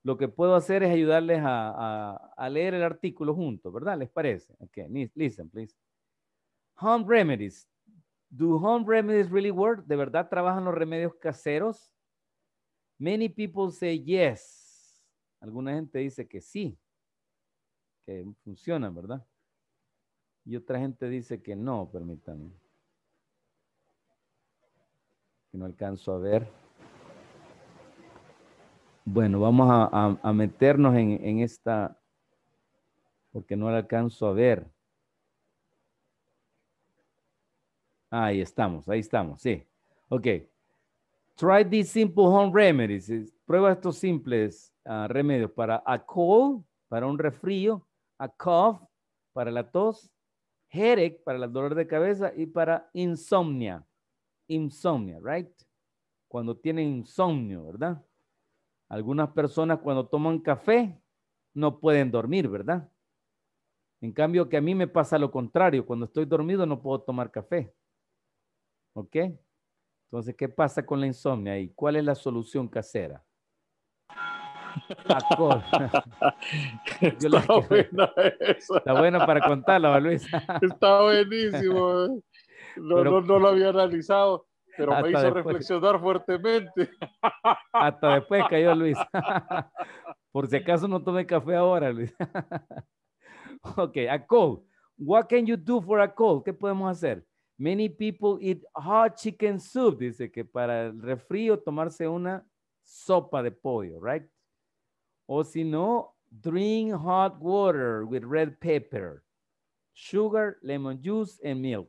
lo que puedo hacer es ayudarles a, leer el artículo junto, ¿verdad? ¿Les parece? Ok, listen, please. Home remedies. Do home remedies really work? ¿De verdad trabajan los remedios caseros? Many people say yes. Alguna gente dice que sí, que funcionan, ¿verdad? Y otra gente dice que no, permítanme. Que no alcanzo a ver. Bueno, vamos a, meternos en, esta, porque no alcanzo a ver. Ahí estamos, ahí estamos, sí. Ok. Try these simple home remedies. Prueba estos simples ah, remedios para a cold, para un refrío, a cough, para la tos, headache para el dolor de cabeza y para insomnia. Insomnia, right? Cuando tienen insomnio, ¿verdad? Algunas personas cuando toman café no pueden dormir, ¿verdad? En cambio que a mí me pasa lo contrario, cuando estoy dormido no puedo tomar café. ¿Ok? Entonces, ¿qué pasa con la insomnia y cuál es la solución casera? <laughs> Está buena para contarla, Luis. Está buenísimo. No, lo había analizado, pero me hizo reflexionar fuertemente. Hasta después cayó Luis. <laughs> Por si acaso no tomé café ahora, Luis. <laughs> ok, a cold. What can you do for a cold? ¿Qué podemos hacer? Many people eat hot chicken soup. Dice que para el refrío tomarse una sopa de pollo, right? O si no, drink hot water with red pepper, sugar, lemon juice and milk.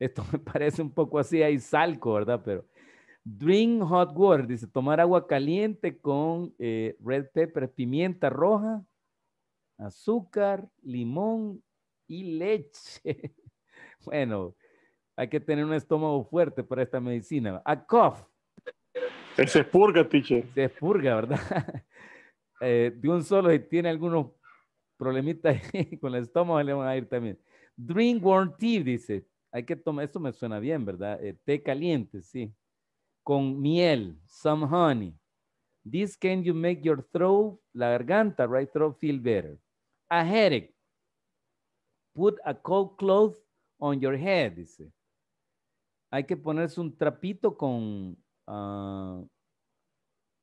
Esto me <laughs> parece un poco así, hay salco, ¿verdad? Pero drink hot water, dice tomar agua caliente con eh, red pepper, pimienta roja, azúcar, limón y leche. <laughs> bueno, hay que tener un estómago fuerte para esta medicina. A cough. Se expurga, teacher. Se expurga, ¿verdad? <laughs> Eh, de un solo y tiene algunos problemitas <laughs> con el estómago, le van a ir también. Drink warm tea, dice. Hay que tomar, esto me suena bien, ¿verdad? Eh, té caliente, sí. Con miel, some honey. This can you make your throat, la garganta, right throat, feel better. A headache. Put a cold cloth on your head, dice. Hay que ponerse un trapito con ah,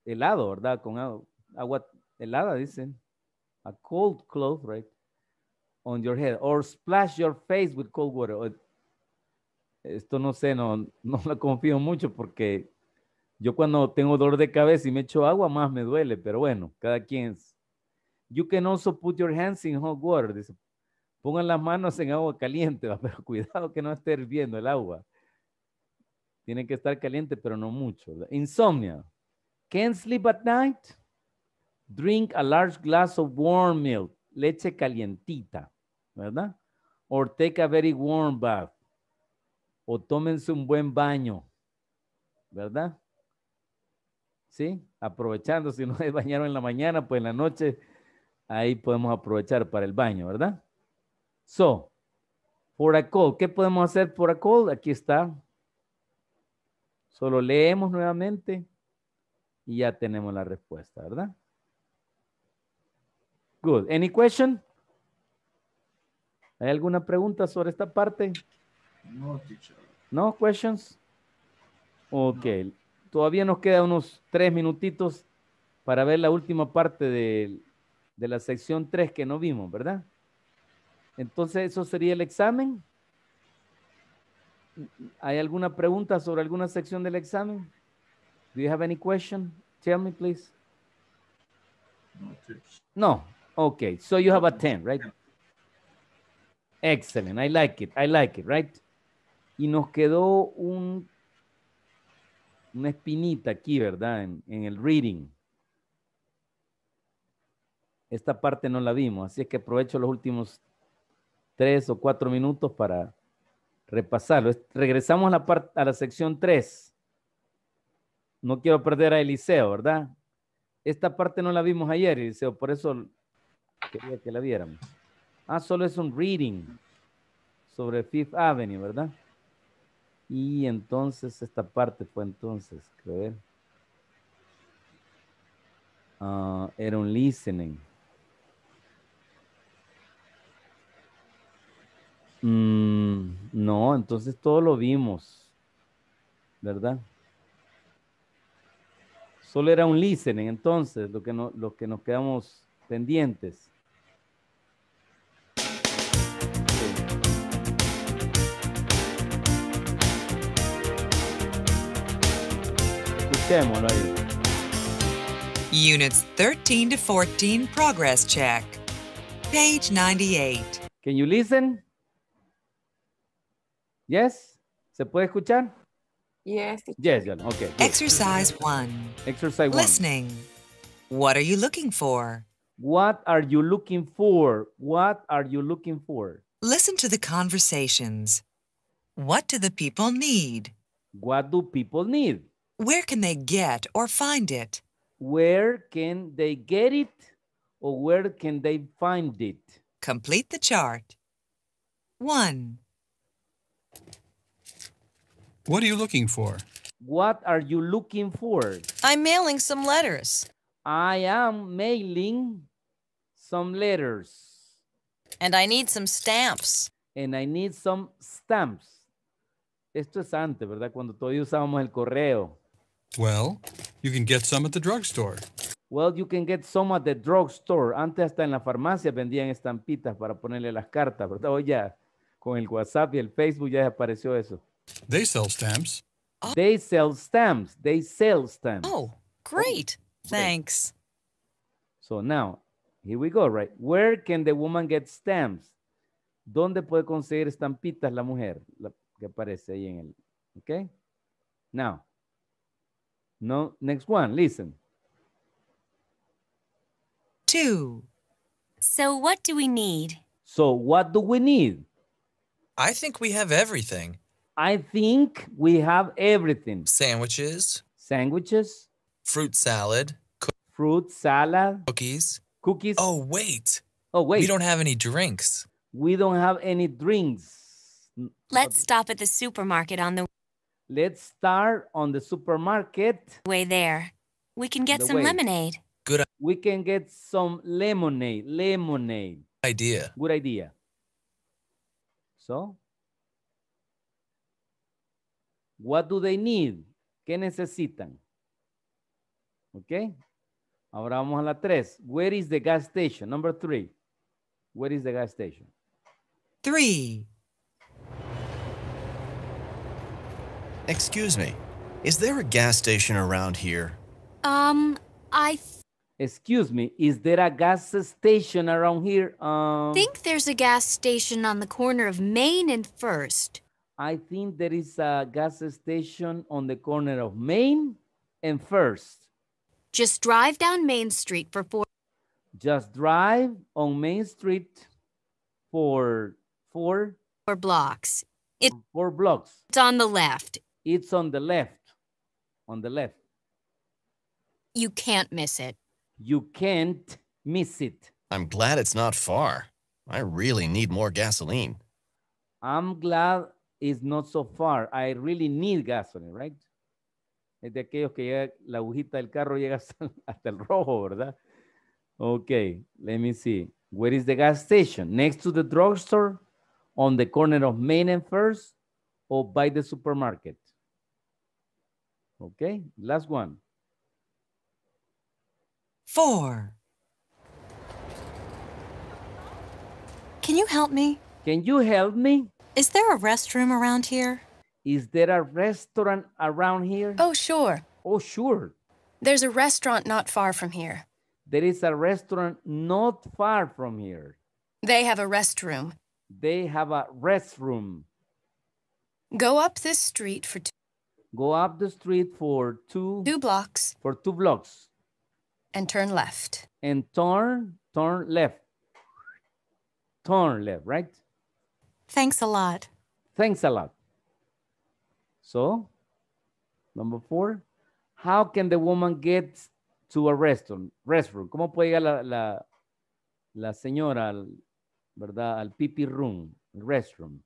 helado, ¿verdad? Con agua helada, dicen. A cold cloth, right? On your head. Or splash your face with cold water. esto no sé, no, no lo confío mucho porque yo cuando tengo dolor de cabeza y me echo agua, más me duele. Pero bueno, cada quien. You can also put your hands in hot water. Dice, pongan las manos en agua caliente, <laughs> pero cuidado que no esté hirviendo el agua. Tiene que estar caliente, pero no mucho. Insomnia. Can't sleep at night. Drink a large glass of warm milk, leche calientita, ¿verdad? Or take a very warm bath. O tómense un buen baño, ¿verdad? ¿Sí? Aprovechando, si no se bañaron en la mañana, pues en la noche ahí podemos aprovechar para el baño, ¿verdad? So, por a cold, ¿qué podemos hacer por a Aquí está. Solo leemos nuevamente y ya tenemos la respuesta, ¿verdad? Any question? ¿Hay alguna pregunta sobre esta parte? No, teacher. No questions. Ok. Todavía nos queda unos tres minutitos para ver la última parte de, la sección 3 que no vimos, ¿verdad? Entonces, eso sería el examen. ¿Hay alguna pregunta sobre alguna sección del examen? Do you have any question? Tell me, please. No. Okay, so you have a 10, right? Excellent, I like it, I like it, right? Y nos quedó un, una espinita aquí, ¿verdad? En, el reading. Esta parte no la vimos, así es que aprovecho los últimos tres o cuatro minutos para repasarlo. Regresamos a la, parte a la sección 3. No quiero perder a Eliseo, ¿verdad? Esta parte no la vimos ayer, Eliseo, por eso Quería que la viéramos. Ah, solo es un reading sobre Fifth Avenue, ¿verdad? Y entonces esta parte fue entonces, creo ¿eh? ah, era un listening. Mm, no, entonces todo lo vimos, ¿verdad? Solo era un listening, entonces lo que, no, lo que nos quedamos pendientes. Escuchémoslo ahí. Units 13 to 14 progress check. Page 98. Can you listen? Yes? ¿Se puede escuchar? Yes. Yes, John. Okay. Good. Exercise 1. Exercise 1. Listening. What are you looking for? What are you looking for? What are you looking for? Listen to the conversations. What do the people need? What do people need? Where can they get or find it? Where can they get it or where can they find it? Complete the chart. 1. What are you looking for? What are you looking for? I'm mailing some letters. I am mailing some letters. And I need some stamps. And I need some stamps. Esto es antes, ¿verdad? Cuando todavía usábamos el correo. Well, you can get some at the drugstore. Well, you can get some at the drugstore. Antes hasta en la farmacia vendían estampitas para ponerle las cartas, ¿verdad? Hoy oh, ya con el WhatsApp y el Facebook ya apareció eso. They sell stamps. Oh. They sell stamps. They sell stamps. Oh, great. Thanks. So now, here we go, right? Where can the woman get stamps? ¿Dónde puede conseguir estampitas la mujer? La que aparece ahí en el... Okay? Now, no, next one, listen. Two. So what do we need? So what do we need? I think we have everything. I think we have everything. Sandwiches. Sandwiches. Fruit salad. Fruit salad. Cookies. Cookies. Oh, wait. Oh, wait. We don't have any drinks. We don't have any drinks. Let's stop at the supermarket on the Let's start on the supermarket. Way there. We can get some way. lemonade. Good. We can get some lemonade. Lemonade. Idea. Good idea. So, what do they need? ¿Qué necesitan? ¿Ok? Ahora vamos a la tres. Where is the gas station? Number 3. Where is the gas station? 3. Excuse me. Is there a gas station around here? Um, I Excuse me, is there a gas station around here? Um, think there's a gas station on the corner of Main and First. I think there is a gas station on the corner of Main and First. Just drive down Main Street for four. Just drive on Main Street for four. Four blocks. It, four blocks. It's on the left. It's on the left. On the left. You can't miss it. You can't miss it. I'm glad it's not far. I really need more gasoline. I'm glad it's not so far. I really need gasoline, right? es de aquellos que llega, la agujita del carro llega <laughs> hasta, hasta, el rojo, ¿verdad? Ok, let me see. Where is the gas station? Next to the drugstore, on the corner of Main and First, or by the supermarket? Ok, last one. Four. Can you help me? Can you help me? Is there a restroom around here? Is there a restaurant around here? Oh, sure. Oh, sure. There's a restaurant not far from here. There is a restaurant not far from here. They have a restroom. They have a restroom. Go up this street for two. Go up the street for two. Two blocks. For two blocks. And turn left. And turn, turn left. Turn left, right? Thanks a lot. Thanks a lot. So, number four, how can the woman get to a restroom? restroom? ¿Cómo puede llegar la, la, la señora, verdad, al pipi room, restroom?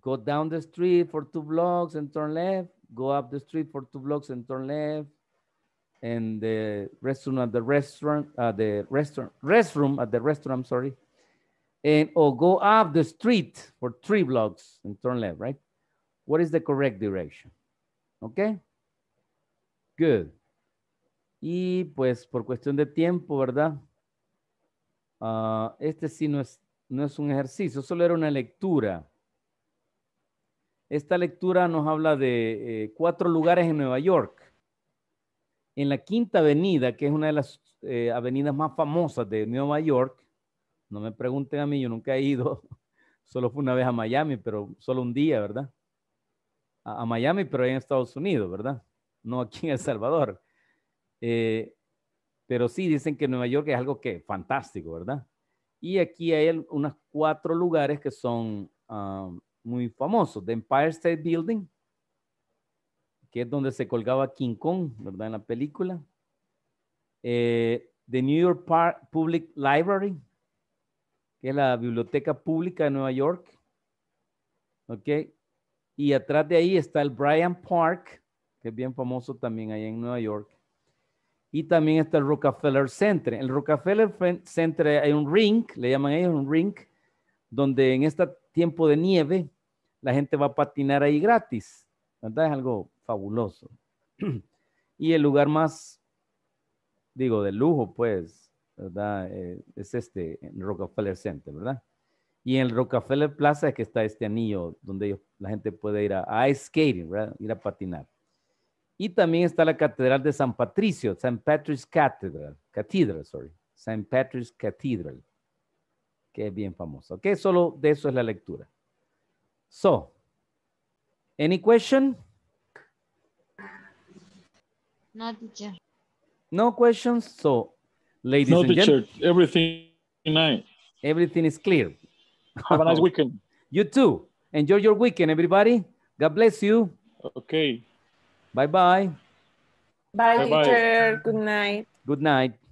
Go down the street for two blocks and turn left. Go up the street for two blocks and turn left. And the restroom at the restaurant, uh, the restaurant, restroom at the restaurant, I'm sorry. And or go up the street for three blocks and turn left, right? what is the correct direction? ¿Ok? Good. Y pues por cuestión de tiempo, ¿verdad? Ah, este sí no es, no es un ejercicio, solo era una lectura. Esta lectura nos habla de eh, cuatro lugares en Nueva York. En la Quinta Avenida, que es una de las eh, avenidas más famosas de Nueva York, no me pregunten a mí, yo nunca he ido, <laughs> solo fui una vez a Miami, pero solo un día, ¿verdad? a, Miami, pero en Estados Unidos, ¿verdad? No aquí en El Salvador. Eh, pero sí dicen que Nueva York es algo que fantástico, ¿verdad? Y aquí hay unos cuatro lugares que son ah, muy famosos. The Empire State Building, que es donde se colgaba King Kong, ¿verdad? En la película. Eh, the New York Public Library, que es la biblioteca pública de Nueva York. ¿Ok? Y atrás de ahí está el Bryant Park, que es bien famoso también ahí en Nueva York. Y también está el Rockefeller Center. el Rockefeller Center hay un rink, le llaman ellos un rink, donde en este tiempo de nieve la gente va a patinar ahí gratis. ¿Verdad? Es algo fabuloso. <clears throat> y el lugar más, digo, de lujo, pues, ¿verdad? Eh, es este, Rockefeller Center, ¿verdad? Y en el Rockefeller Plaza es que está este anillo donde la gente puede ir a, ice skating, ¿verdad? ir a patinar. Y también está la Catedral de San Patricio, San Patrick's Cathedral, Cathedral, sorry, St. Patrick's Cathedral, que es bien famoso, Ok, solo de eso es la lectura. So, any question? No, teacher. No questions? So, ladies no, and gentlemen. everything Everything is clear. Have a nice <laughs> weekend. You too. Enjoy your weekend, everybody. God bless you. Okay. Bye-bye. Bye, teacher. Good night. Good night.